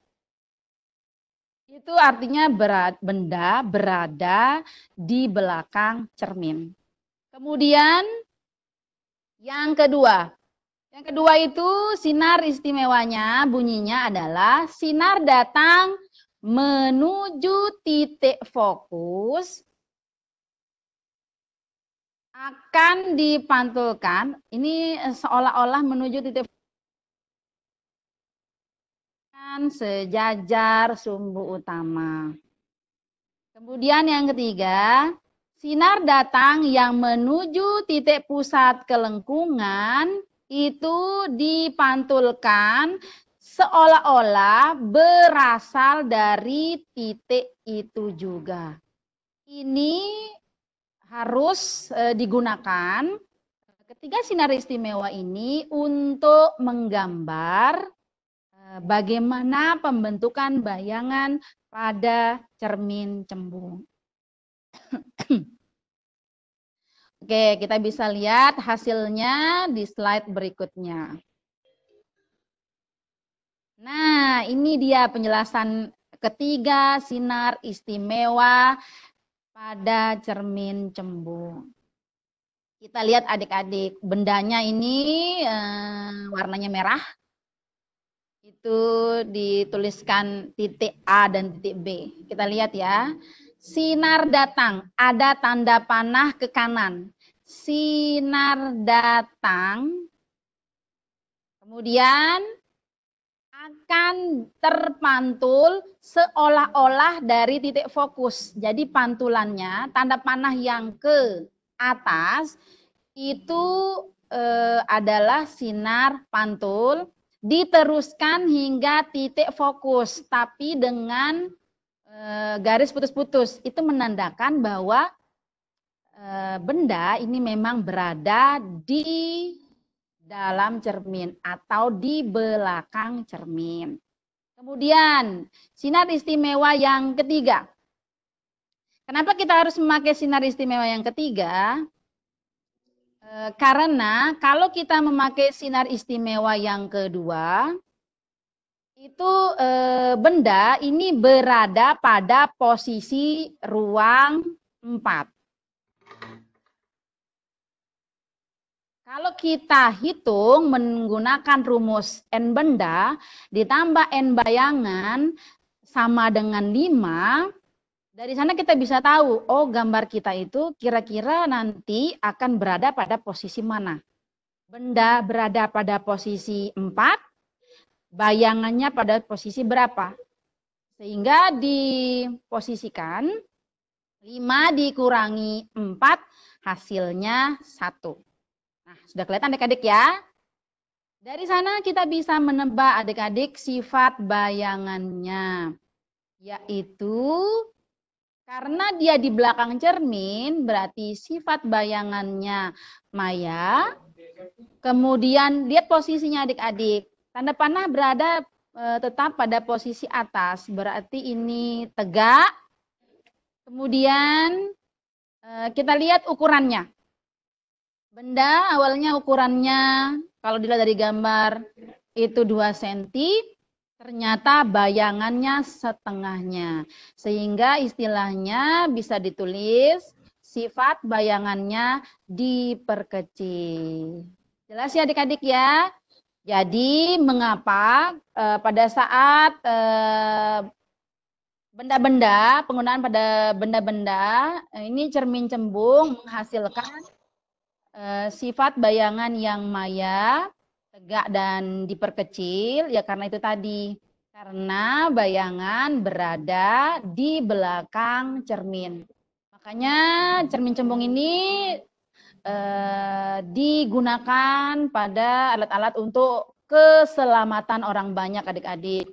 Itu artinya berat, benda berada di belakang cermin. Kemudian yang kedua. Yang kedua itu sinar istimewanya bunyinya adalah sinar datang menuju titik fokus akan dipantulkan ini seolah-olah menuju titik sejajar sumbu utama. Kemudian yang ketiga, sinar datang yang menuju titik pusat kelengkungan itu dipantulkan seolah-olah berasal dari titik itu juga. Ini harus e, digunakan ketiga sinar istimewa ini untuk menggambar Eh, bagaimana pembentukan bayangan pada cermin cembung. Oke, kita bisa lihat hasilnya di slide berikutnya. Nah, ini dia penjelasan ketiga sinar istimewa pada cermin cembung. Kita lihat adik-adik, bendanya ini e, warnanya merah, itu dituliskan titik A dan titik B. Kita lihat ya. Sinar datang, ada tanda panah ke kanan. Sinar datang, kemudian akan terpantul seolah-olah dari titik fokus. Jadi pantulannya, tanda panah yang ke atas itu eh, adalah sinar pantul diteruskan hingga titik fokus, tapi dengan e, garis putus-putus. Itu menandakan bahwa e, benda ini memang berada di dalam cermin atau di belakang cermin. Kemudian, sinar istimewa yang ketiga. Kenapa kita harus memakai sinar istimewa yang ketiga? Eh, karena kalau kita memakai sinar istimewa yang kedua, itu e, benda ini berada pada posisi ruang 4. Kalau kita hitung menggunakan rumus N benda ditambah N bayangan sama dengan 5, dari sana kita bisa tahu, oh gambar kita itu kira-kira nanti akan berada pada posisi mana. Benda berada pada posisi 4, bayangannya pada posisi berapa. Sehingga diposisikan 5 dikurangi 4, hasilnya 1. Nah, sudah kelihatan adik-adik ya? Dari sana kita bisa menebak adik-adik sifat bayangannya, yaitu karena dia di belakang cermin, berarti sifat bayangannya maya. Kemudian lihat posisinya adik-adik. Tanda panah berada e, tetap pada posisi atas, berarti ini tegak. Kemudian e, kita lihat ukurannya. Benda awalnya ukurannya kalau dilihat dari gambar itu 2 cm, Ternyata bayangannya setengahnya. Sehingga istilahnya bisa ditulis sifat bayangannya diperkecil. Jelas ya adik-adik ya? Jadi mengapa e, pada saat eh, benda-benda, penggunaan pada benda-benda, eh, ini cermin cembung menghasilkan e, sifat bayangan yang maya, tegak dan diperkecil ya karena itu tadi karena bayangan berada di belakang cermin. Makanya cermin cembung ini eh, digunakan pada alat-alat untuk keselamatan orang banyak adik-adik.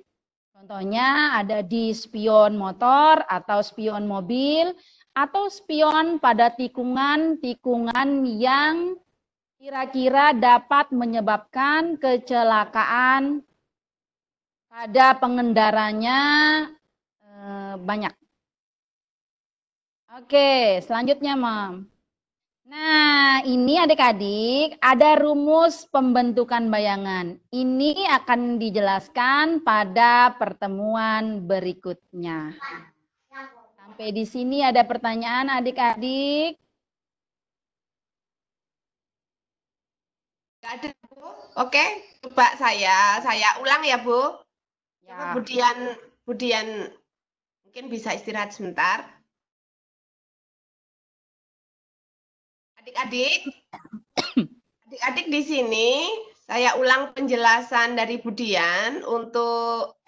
Contohnya ada di spion motor atau spion mobil atau spion pada tikungan-tikungan yang kira-kira dapat menyebabkan kecelakaan pada pengendaranya eh, banyak. Oke, selanjutnya, Mam. Nah, ini adik-adik, ada rumus pembentukan bayangan. Ini akan dijelaskan pada pertemuan berikutnya. Sampai di sini ada pertanyaan adik-adik? ada Bu. Oke, coba saya saya ulang ya Bu. Ya. Budian Budian mungkin bisa istirahat sebentar. Adik-adik, adik-adik di sini saya ulang penjelasan dari Budian untuk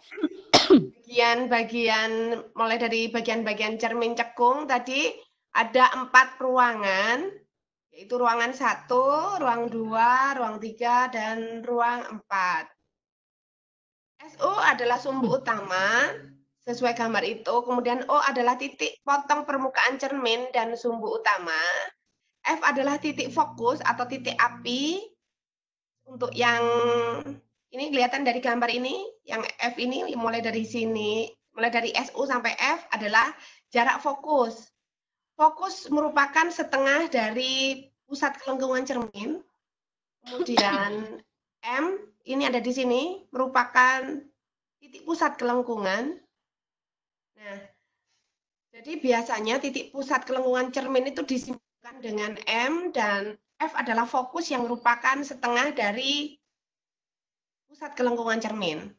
bagian-bagian mulai dari bagian-bagian cermin cekung tadi ada empat ruangan yaitu ruangan satu, ruang dua, ruang tiga, dan ruang empat. SU adalah sumbu hmm. utama, sesuai gambar itu. Kemudian O adalah titik potong permukaan cermin dan sumbu utama. F adalah titik fokus atau titik api. Untuk yang ini kelihatan dari gambar ini, yang F ini mulai dari sini, mulai dari SU sampai F adalah jarak fokus. Fokus merupakan setengah dari pusat kelengkungan cermin. Kemudian M ini ada di sini merupakan titik pusat kelengkungan. Nah, jadi biasanya titik pusat kelengkungan cermin itu disimpulkan dengan M dan F adalah fokus yang merupakan setengah dari pusat kelengkungan cermin.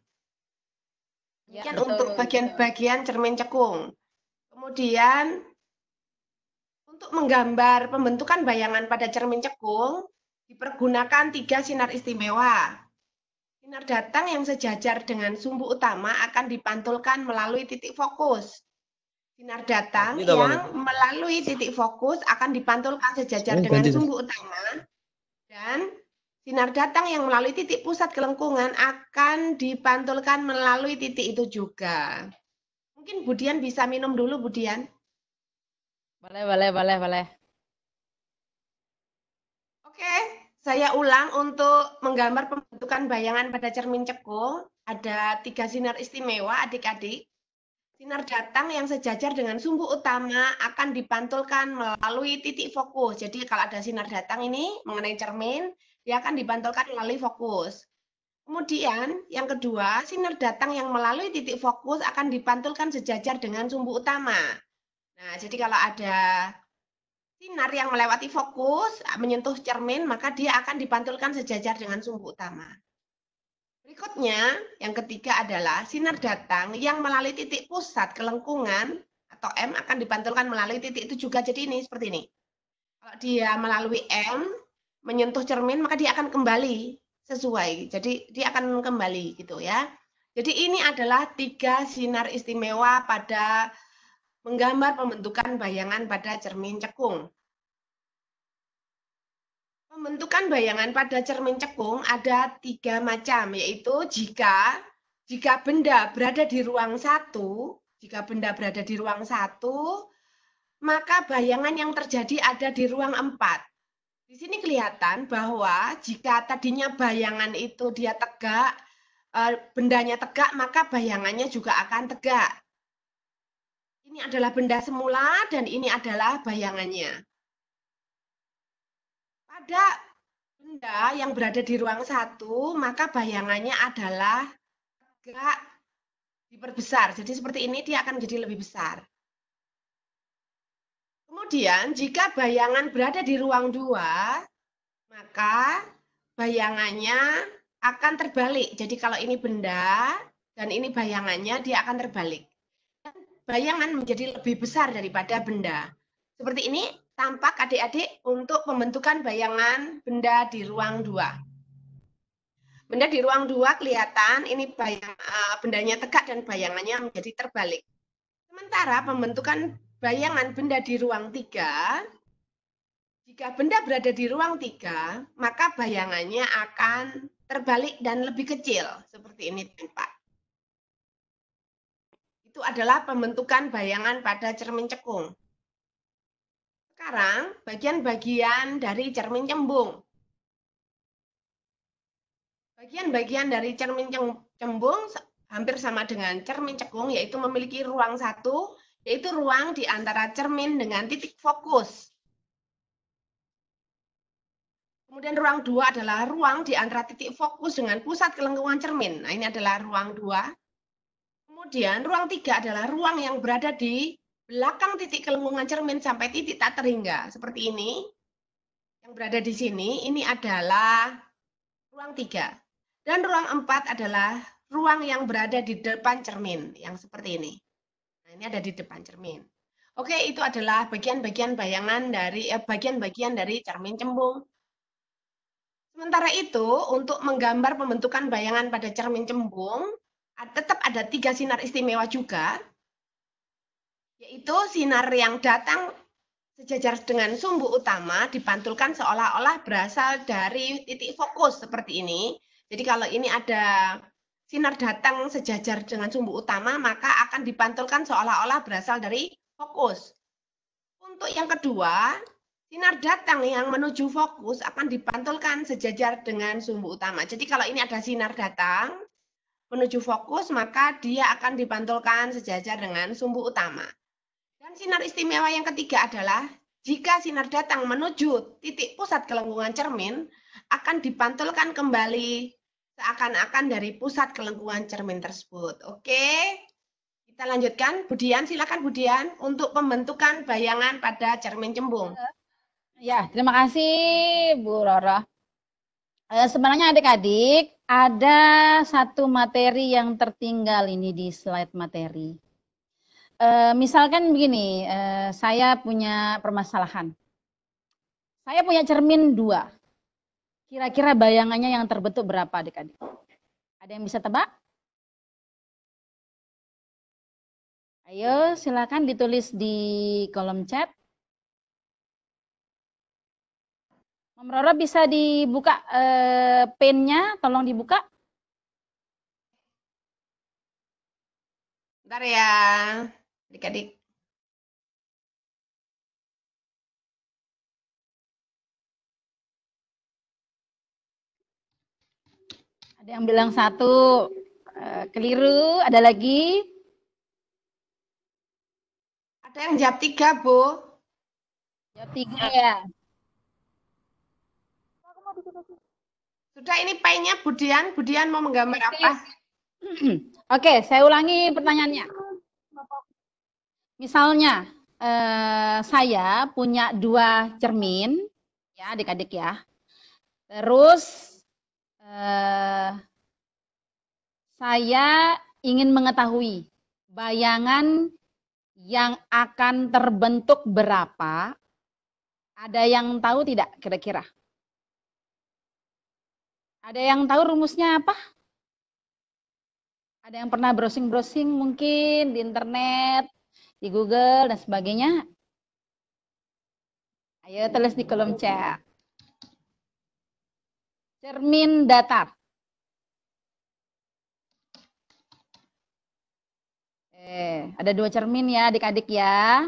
ya, untuk bagian-bagian cermin cekung. Kemudian untuk menggambar pembentukan bayangan pada cermin cekung, dipergunakan tiga sinar istimewa. Sinar datang yang sejajar dengan sumbu utama akan dipantulkan melalui titik fokus. Sinar datang Ini yang melalui titik fokus akan dipantulkan sejajar Ini oh, dengan ganti. sumbu utama dan sinar datang yang melalui titik pusat kelengkungan akan dipantulkan melalui titik itu juga. Mungkin Budian bisa minum dulu Budian. Boleh, boleh, boleh, boleh. Oke, saya ulang untuk menggambar pembentukan bayangan pada cermin cekung. Ada tiga sinar istimewa adik-adik. Sinar datang yang sejajar dengan sumbu utama akan dipantulkan melalui titik fokus. Jadi kalau ada sinar datang ini mengenai cermin, dia akan dipantulkan melalui fokus. Kemudian yang kedua, sinar datang yang melalui titik fokus akan dipantulkan sejajar dengan sumbu utama. Nah, jadi kalau ada sinar yang melewati fokus, ah, menyentuh cermin, maka dia akan dipantulkan sejajar dengan sumbu utama. Berikutnya, yang ketiga adalah sinar datang yang melalui titik pusat kelengkungan atau M akan dipantulkan melalui titik itu juga. Jadi ini seperti ini. Kalau dia melalui M, menyentuh cermin, maka dia akan kembali sesuai. Jadi dia akan kembali gitu ya. Jadi ini adalah tiga sinar istimewa pada menggambar pembentukan bayangan pada cermin cekung. Pembentukan bayangan pada cermin cekung ada tiga macam, yaitu jika jika benda berada di ruang satu, jika benda berada di ruang satu, maka bayangan yang terjadi ada di ruang empat. Di sini kelihatan bahwa jika tadinya bayangan itu dia tegak, eh, bendanya tegak, maka bayangannya juga akan tegak ini adalah benda semula dan ini adalah bayangannya. Pada benda yang berada di ruang satu, maka bayangannya adalah tegak diperbesar. Jadi seperti ini dia akan menjadi lebih besar. Kemudian jika bayangan berada di ruang dua, maka bayangannya akan terbalik. Jadi kalau ini benda dan ini bayangannya, dia akan terbalik bayangan menjadi lebih besar daripada benda. Seperti ini tampak adik-adik untuk pembentukan bayangan benda di ruang dua. Benda di ruang dua kelihatan ini bayang, eh, bendanya tegak dan bayangannya menjadi terbalik. Sementara pembentukan bayangan benda di ruang tiga jika benda berada di ruang tiga, maka bayangannya akan terbalik dan lebih kecil. Seperti ini tampak itu adalah pembentukan bayangan pada cermin cekung. Sekarang, bagian-bagian dari cermin cembung. Bagian-bagian dari cermin cembung hampir sama dengan cermin cekung, yaitu memiliki ruang satu, yaitu ruang di antara cermin dengan titik fokus. Kemudian ruang dua adalah ruang di antara titik fokus dengan pusat kelengkungan cermin. Nah, ini adalah ruang dua. Kemudian ruang tiga adalah ruang yang berada di belakang titik kelengkungan cermin sampai titik tak terhingga. Seperti ini. Yang berada di sini, ini adalah ruang tiga. Dan ruang empat adalah ruang yang berada di depan cermin. Yang seperti ini. Nah, ini ada di depan cermin. Oke, itu adalah bagian-bagian bayangan dari eh, bagian-bagian eh, dari cermin cembung. Sementara itu, untuk menggambar pembentukan bayangan pada cermin cembung, tetap ada tiga sinar istimewa juga, yaitu sinar yang datang sejajar dengan sumbu utama dipantulkan seolah-olah berasal dari titik fokus seperti ini. Jadi kalau ini ada sinar datang sejajar dengan sumbu utama, maka akan dipantulkan seolah-olah berasal dari fokus. Untuk yang kedua, sinar datang yang menuju fokus akan dipantulkan sejajar dengan sumbu utama. Jadi kalau ini ada sinar datang, menuju fokus, maka dia akan dipantulkan sejajar dengan sumbu utama. Dan sinar istimewa yang ketiga adalah jika sinar datang menuju titik pusat kelengkungan cermin, akan dipantulkan kembali seakan-akan dari pusat kelengkungan cermin tersebut. Oke, kita lanjutkan. Budian, silakan Budian untuk pembentukan bayangan pada cermin cembung. Ya, terima kasih Bu Roro. Eh, sebenarnya adik-adik, ada satu materi yang tertinggal ini di slide materi. E, misalkan begini, e, saya punya permasalahan. Saya punya cermin dua. Kira-kira bayangannya yang terbentuk berapa adik-adik? Ada yang bisa tebak? Ayo silakan ditulis di kolom chat. Om bisa dibuka eh, pennya, tolong dibuka. Bentar ya, adik-adik. Ada yang bilang satu eh, keliru, ada lagi. Ada yang jawab tiga, Bu. Jawab tiga ya. Sudah ini painnya Budian, Budian mau menggambar Oke. apa? Oke, saya ulangi pertanyaannya. Misalnya eh, saya punya dua cermin, ya adik-adik ya. Terus eh, saya ingin mengetahui bayangan yang akan terbentuk berapa? Ada yang tahu tidak kira-kira? Ada yang tahu rumusnya apa? Ada yang pernah browsing-browsing mungkin di internet, di Google dan sebagainya? Ayo tulis di kolom chat. Cermin datar. Eh, ada dua cermin ya adik-adik ya.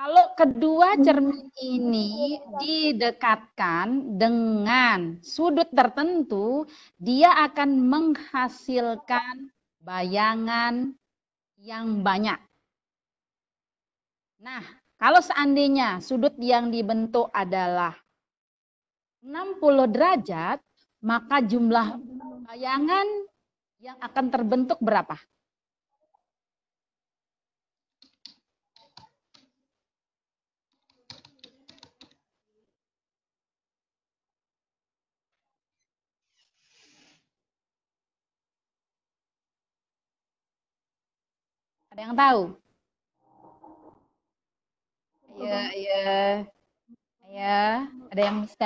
Kalau kedua cermin ini didekatkan dengan sudut tertentu, dia akan menghasilkan bayangan yang banyak. Nah, kalau seandainya sudut yang dibentuk adalah 60 derajat, maka jumlah bayangan yang akan terbentuk berapa? yang tahu? Iya, iya, iya, iya. ada yang bisa?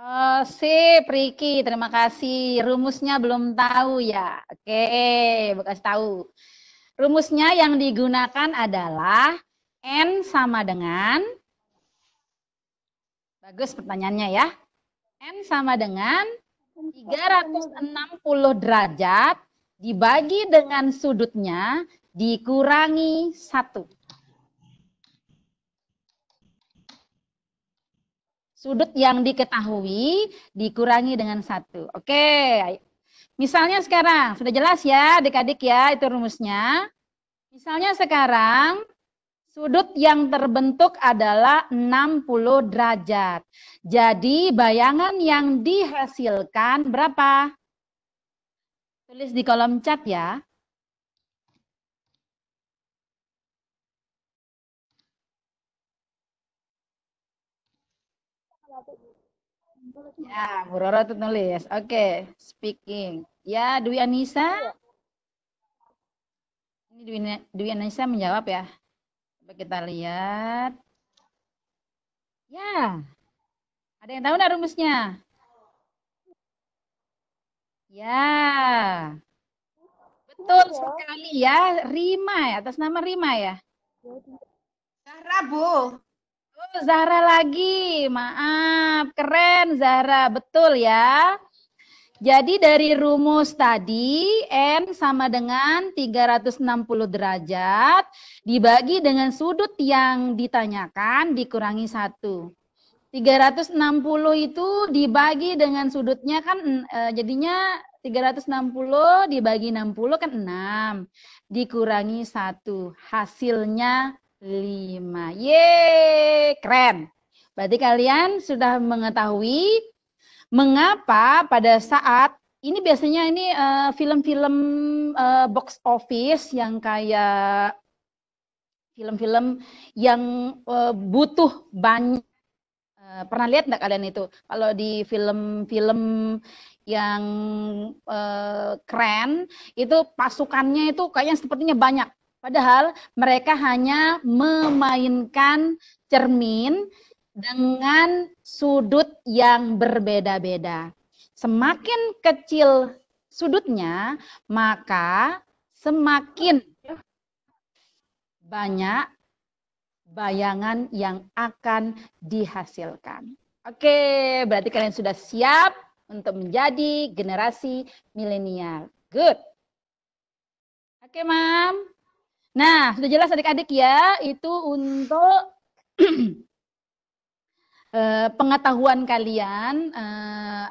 Oh, sip, Riki. Terima kasih. Rumusnya belum tahu ya. Oke, bekas tahu. Rumusnya yang digunakan adalah N sama dengan, bagus pertanyaannya ya, N sama dengan 360 derajat dibagi dengan sudutnya dikurangi 1. Sudut yang diketahui dikurangi dengan satu. Oke, misalnya sekarang, sudah jelas ya adik-adik ya itu rumusnya. Misalnya sekarang Sudut yang terbentuk adalah 60 derajat. Jadi bayangan yang dihasilkan berapa? Tulis di kolom chat ya. Ya, Bu Roro itu nulis. Oke, okay, speaking. Ya, Dwi Anissa. Ini Dwi, Dwi Anissa menjawab ya. Coba kita lihat. Ya. Ada yang tahu enggak rumusnya? Ya. Betul iya. sekali ya. Rima ya, atas nama Rima ya. Zahra, Bu. Oh, Zahra lagi. Maaf, keren Zahra. Betul ya. Jadi dari rumus tadi, M sama dengan 360 derajat, dibagi dengan sudut yang ditanyakan, dikurangi 1. 360 itu dibagi dengan sudutnya kan, eh, jadinya 360 dibagi 60 kan 6, dikurangi 1, hasilnya 5. Yeay, keren. Berarti kalian sudah mengetahui Mengapa pada saat ini biasanya ini eh, film-film uh, box office yang kayak film-film yang uh, butuh banyak pernah lihat nggak kalian itu kalau di film-film yang uh, keren itu pasukannya itu kayaknya sepertinya banyak padahal mereka hanya memainkan cermin dengan sudut yang berbeda-beda. Semakin kecil sudutnya, maka semakin banyak bayangan yang akan dihasilkan. Oke, berarti kalian sudah siap untuk menjadi generasi milenial. Good. Oke, Mam. Nah, sudah jelas adik-adik ya, itu untuk eh, pengetahuan kalian, eh,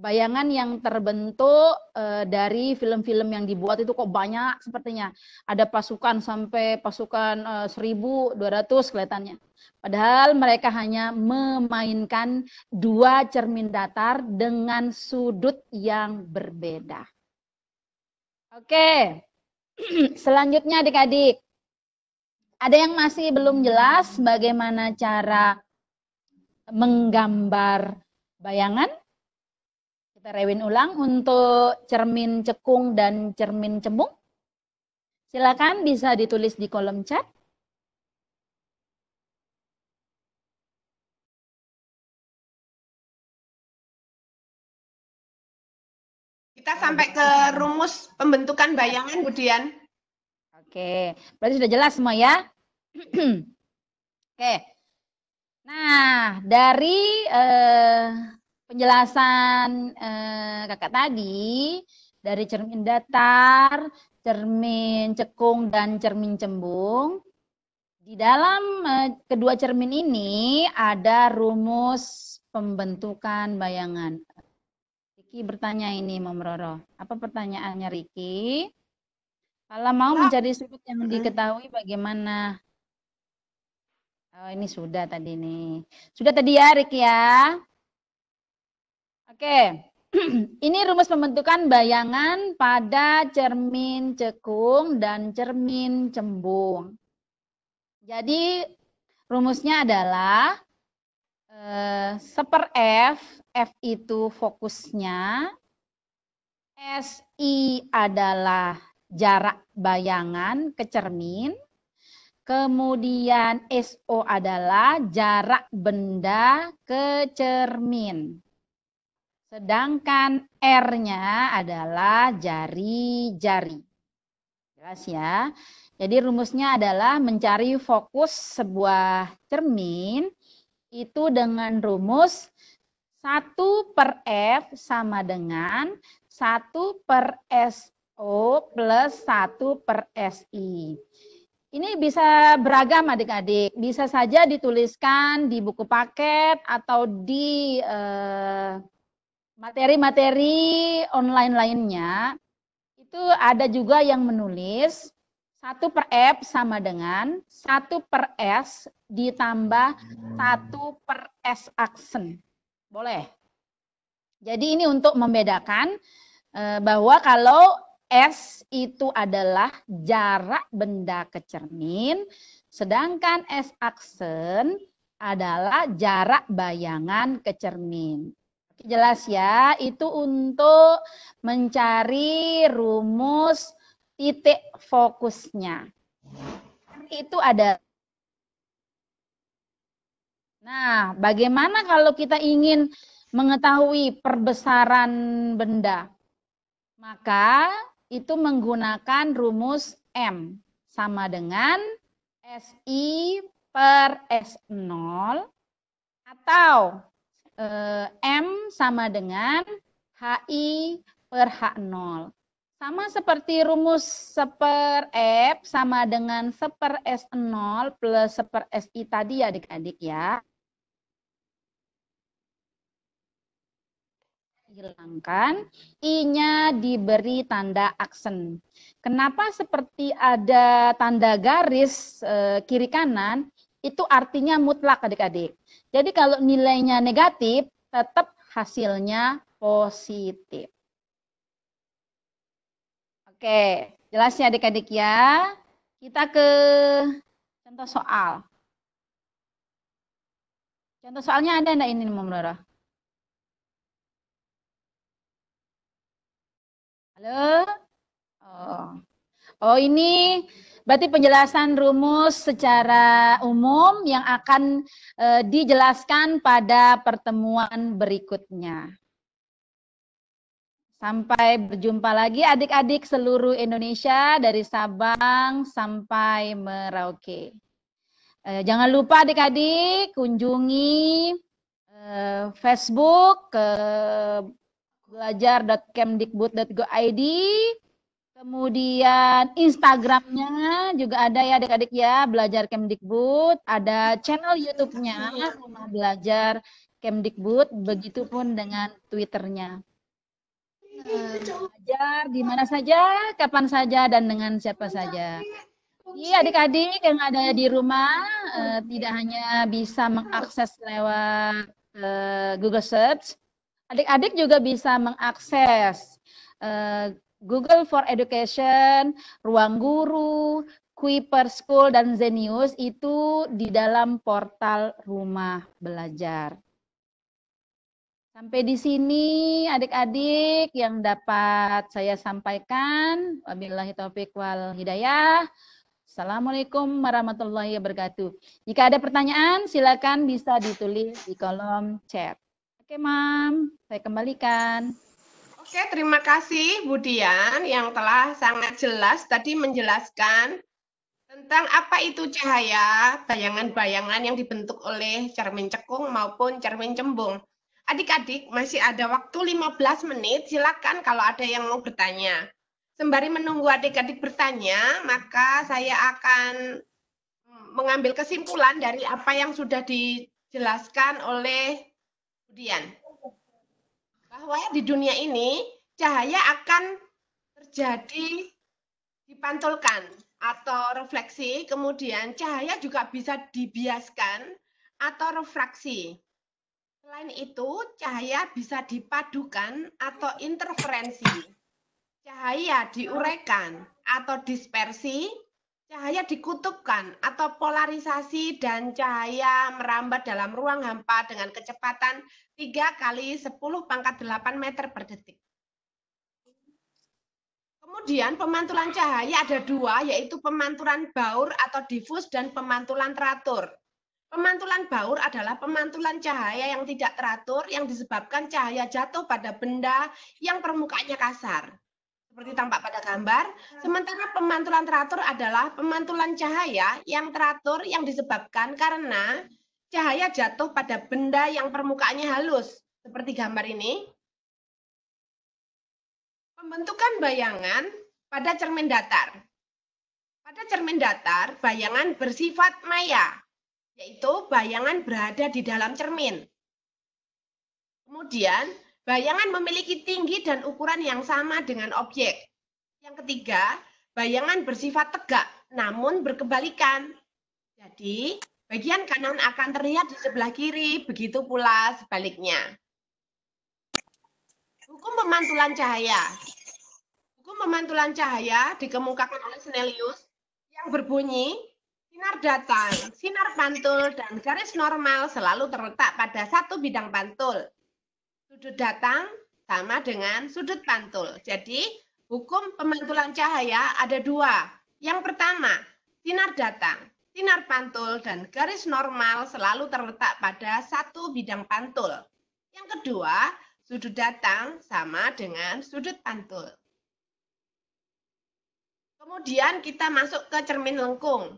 bayangan yang terbentuk eh, dari film-film yang dibuat itu kok banyak sepertinya. Ada pasukan sampai pasukan eh, 1.200 kelihatannya. Padahal mereka hanya memainkan dua cermin datar dengan sudut yang berbeda. Oke, selanjutnya adik-adik. Ada yang masih belum jelas bagaimana cara menggambar bayangan. Kita rewin ulang untuk cermin cekung dan cermin cembung. Silakan bisa ditulis di kolom chat. Kita sampai ke rumus pembentukan bayangan, Budian. Oke, berarti sudah jelas semua ya. Oke, Nah, dari eh, penjelasan eh, kakak tadi, dari cermin datar, cermin cekung, dan cermin cembung, di dalam eh, kedua cermin ini ada rumus pembentukan bayangan. Riki bertanya ini, Mom Roro. Apa pertanyaannya, Riki? Kalau mau mencari sudut yang diketahui bagaimana? Oh, ini sudah tadi nih. Sudah tadi ya, Rik ya. Oke. ini rumus pembentukan bayangan pada cermin cekung dan cermin cembung. Jadi rumusnya adalah eh, seper F, F itu fokusnya, SI adalah jarak bayangan ke cermin, Kemudian SO adalah jarak benda ke cermin. Sedangkan R-nya adalah jari-jari. Jelas ya. Jadi rumusnya adalah mencari fokus sebuah cermin itu dengan rumus 1 per F sama dengan 1 per SO plus 1 per SI. Ini bisa beragam adik-adik, bisa saja dituliskan di buku paket atau di eh, materi-materi eh, online lainnya. Itu ada juga yang menulis satu per F sama dengan satu per S ditambah satu per S aksen. Boleh. Jadi ini untuk membedakan eh, bahwa kalau S itu adalah jarak benda ke cermin, sedangkan S aksen adalah jarak bayangan ke cermin. Jelas ya, itu untuk mencari rumus titik fokusnya. Itu ada Nah, bagaimana kalau kita ingin mengetahui perbesaran benda? Maka itu menggunakan rumus M sama dengan SI per S0 atau eh, M sama dengan HI per H0. Sama seperti rumus seper F sama dengan seper S0 plus seper SI tadi ya adik-adik ya. hilangkan, i-nya diberi tanda aksen. Kenapa seperti ada tanda garis e, kiri kanan? Itu artinya mutlak adik-adik. Jadi kalau nilainya negatif, tetap hasilnya positif. Oke, jelasnya adik-adik ya. Kita ke contoh soal. Contoh soalnya ada enggak ini, Mbak Halo? Oh. Oh, ini berarti penjelasan rumus secara umum yang akan e, dijelaskan pada pertemuan berikutnya. Sampai berjumpa lagi adik-adik seluruh Indonesia dari Sabang sampai Merauke. E, jangan lupa adik-adik kunjungi e, Facebook ke belajar.kemdikbud.go.id Kemudian Instagramnya juga ada ya adik-adik ya, Belajar Kemdikbud. Ada channel YouTube-nya, Rumah Belajar Kemdikbud, begitupun dengan Twitternya. Nah, belajar di mana saja, kapan saja, dan dengan siapa saja. Iya adik-adik yang ada di rumah eh, tidak hanya bisa mengakses lewat eh, Google Search, Adik-adik juga bisa mengakses uh, Google for Education, Ruang Guru, Kuiper School, dan Zenius itu di dalam portal rumah belajar. Sampai di sini adik-adik yang dapat saya sampaikan. Wabillahi taufiq wal hidayah. Assalamualaikum warahmatullahi wabarakatuh. Jika ada pertanyaan silakan bisa ditulis di kolom chat. Oke, Mam. Saya kembalikan. Oke, terima kasih Budian yang telah sangat jelas tadi menjelaskan tentang apa itu cahaya, bayangan-bayangan yang dibentuk oleh cermin cekung maupun cermin cembung. Adik-adik, masih ada waktu 15 menit, silakan kalau ada yang mau bertanya. Sembari menunggu adik-adik bertanya, maka saya akan mengambil kesimpulan dari apa yang sudah dijelaskan oleh Kemudian, bahwa di dunia ini cahaya akan terjadi dipantulkan atau refleksi, kemudian cahaya juga bisa dibiaskan atau refraksi. Selain itu, cahaya bisa dipadukan atau interferensi. Cahaya diuraikan atau dispersi Cahaya dikutupkan atau polarisasi dan cahaya merambat dalam ruang hampa dengan kecepatan 3 kali 10 pangkat 8 meter per detik. Kemudian pemantulan cahaya ada dua, yaitu pemantulan baur atau difus dan pemantulan teratur. Pemantulan baur adalah pemantulan cahaya yang tidak teratur yang disebabkan cahaya jatuh pada benda yang permukaannya kasar seperti tampak pada gambar. Sementara pemantulan teratur adalah pemantulan cahaya yang teratur yang disebabkan karena cahaya jatuh pada benda yang permukaannya halus, seperti gambar ini. Pembentukan bayangan pada cermin datar. Pada cermin datar, bayangan bersifat maya, yaitu bayangan berada di dalam cermin. Kemudian, Bayangan memiliki tinggi dan ukuran yang sama dengan objek. Yang ketiga, bayangan bersifat tegak namun berkebalikan. Jadi, bagian kanan akan terlihat di sebelah kiri, begitu pula sebaliknya. Hukum pemantulan cahaya. Hukum pemantulan cahaya dikemukakan oleh Snellius yang berbunyi sinar datang, sinar pantul, dan garis normal selalu terletak pada satu bidang pantul sudut datang sama dengan sudut pantul. Jadi, hukum pemantulan cahaya ada dua. Yang pertama, sinar datang, sinar pantul, dan garis normal selalu terletak pada satu bidang pantul. Yang kedua, sudut datang sama dengan sudut pantul. Kemudian kita masuk ke cermin lengkung.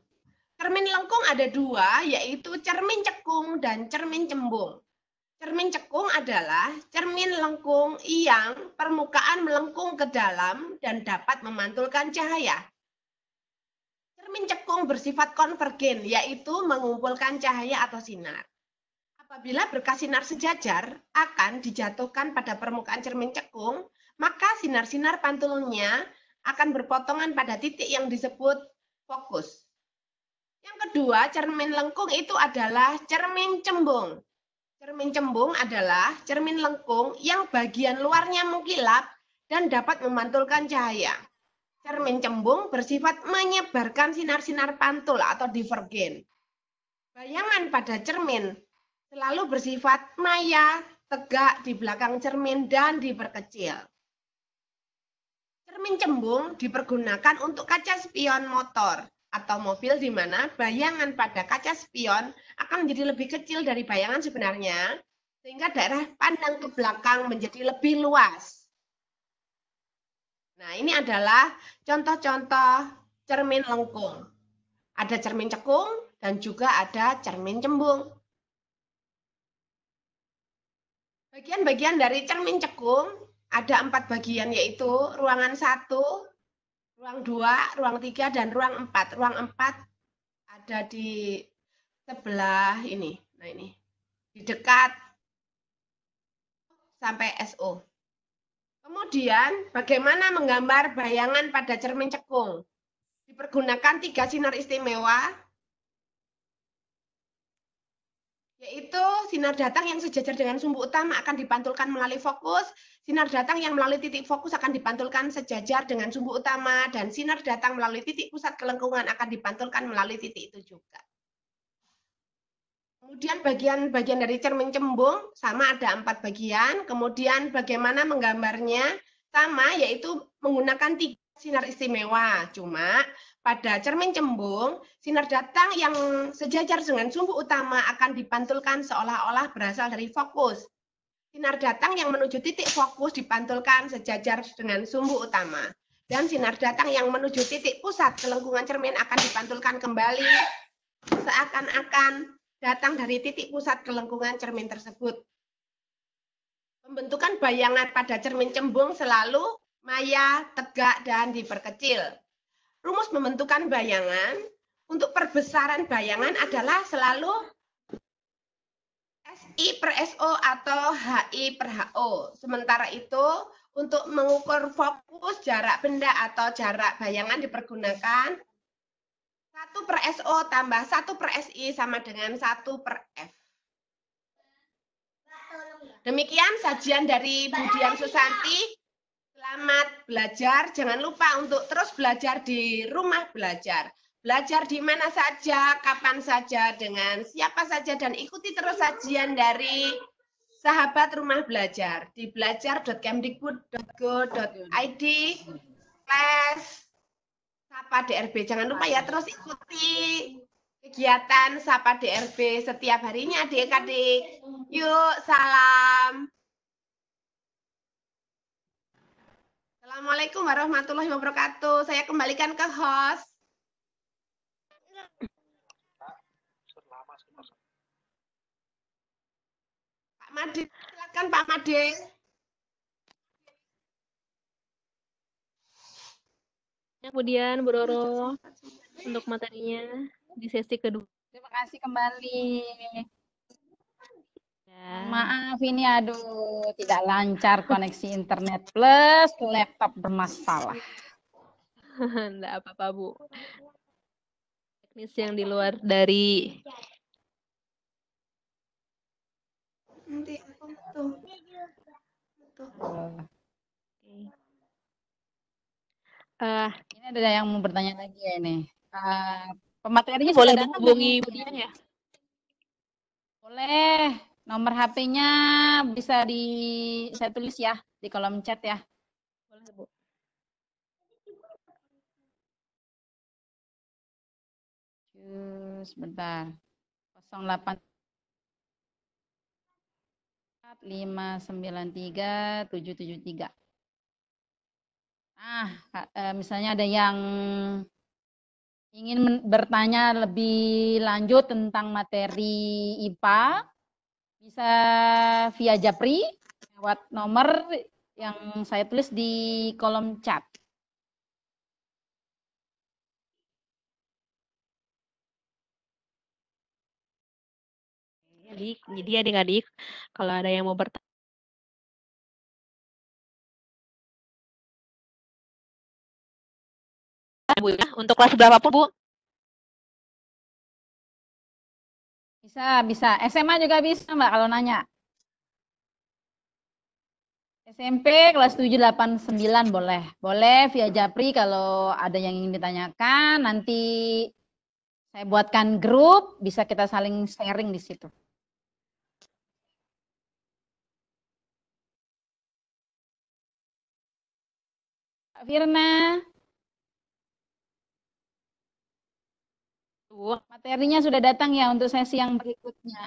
Cermin lengkung ada dua, yaitu cermin cekung dan cermin cembung. Cermin cekung adalah cermin lengkung yang permukaan melengkung ke dalam dan dapat memantulkan cahaya. Cermin cekung bersifat konvergen, yaitu mengumpulkan cahaya atau sinar. Apabila berkas sinar sejajar akan dijatuhkan pada permukaan cermin cekung, maka sinar-sinar pantulnya akan berpotongan pada titik yang disebut fokus. Yang kedua, cermin lengkung itu adalah cermin cembung Cermin cembung adalah cermin lengkung yang bagian luarnya mengkilap dan dapat memantulkan cahaya. Cermin cembung bersifat menyebarkan sinar-sinar pantul atau divergen. Bayangan pada cermin selalu bersifat maya, tegak di belakang cermin dan diperkecil. Cermin cembung dipergunakan untuk kaca spion motor atau mobil di mana bayangan pada kaca spion akan menjadi lebih kecil dari bayangan sebenarnya, sehingga daerah pandang ke belakang menjadi lebih luas. Nah, ini adalah contoh-contoh cermin lengkung. Ada cermin cekung dan juga ada cermin cembung. Bagian-bagian dari cermin cekung ada empat bagian yaitu ruangan satu, ruang 2, ruang 3, dan ruang 4. Ruang 4 ada di sebelah ini. Nah ini, di dekat sampai SO. Kemudian, bagaimana menggambar bayangan pada cermin cekung? Dipergunakan tiga sinar istimewa, yaitu sinar datang yang sejajar dengan sumbu utama akan dipantulkan melalui fokus, sinar datang yang melalui titik fokus akan dipantulkan sejajar dengan sumbu utama, dan sinar datang melalui titik pusat kelengkungan akan dipantulkan melalui titik itu juga. Kemudian bagian-bagian dari cermin cembung, sama ada empat bagian, kemudian bagaimana menggambarnya, sama yaitu menggunakan tiga sinar istimewa, cuma pada cermin cembung, sinar datang yang sejajar dengan sumbu utama akan dipantulkan seolah-olah berasal dari fokus. Sinar datang yang menuju titik fokus dipantulkan sejajar dengan sumbu utama. Dan sinar datang yang menuju titik pusat kelengkungan cermin akan dipantulkan kembali seakan-akan datang dari titik pusat kelengkungan cermin tersebut. Pembentukan bayangan pada cermin cembung selalu maya, tegak, dan diperkecil rumus pembentukan bayangan untuk perbesaran bayangan adalah selalu SI per SO atau HI per HO. Sementara itu, untuk mengukur fokus jarak benda atau jarak bayangan dipergunakan 1 per SO tambah 1 per SI sama dengan 1 per F. Demikian sajian dari Budian Susanti. Selamat belajar. Jangan lupa untuk terus belajar di rumah belajar. Belajar di mana saja, kapan saja, dengan siapa saja, dan ikuti terus sajian dari sahabat rumah belajar di belajar.kemdikbud.go.id slash Sapa DRB. Jangan lupa ya, terus ikuti kegiatan Sapa DRB setiap harinya adik-adik. Yuk, salam. Assalamualaikum warahmatullahi wabarakatuh. Saya kembalikan ke host. Pak Made, silakan Pak Made. Ya, kemudian Bu Roro untuk materinya di sesi kedua. Terima kasih kembali. Maaf ini aduh tidak lancar koneksi internet plus laptop bermasalah. Tidak apa-apa Bu. Teknis yang di luar dari nanti Uh, ini ada yang mau bertanya lagi ya ini. Uh, pematerinya boleh menghubungi Bu ya? Boleh. Nomor HP-nya bisa di saya tulis ya di kolom chat ya. Boleh, Bu. Sebentar. 08 593 773. Ah, eh, misalnya ada yang ingin bertanya lebih lanjut tentang materi IPA, bisa via Japri lewat nomor yang saya tulis di kolom chat. jadi jadi adik-adik kalau ada yang mau bertanya Bu ya, untuk kelas berapa pun Bu? Bisa, bisa. SMA juga bisa, Mbak, kalau nanya. SMP kelas 789 boleh. Boleh via Japri kalau ada yang ingin ditanyakan. Nanti saya buatkan grup, bisa kita saling sharing di situ. Firna, Materinya sudah datang ya untuk sesi yang berikutnya.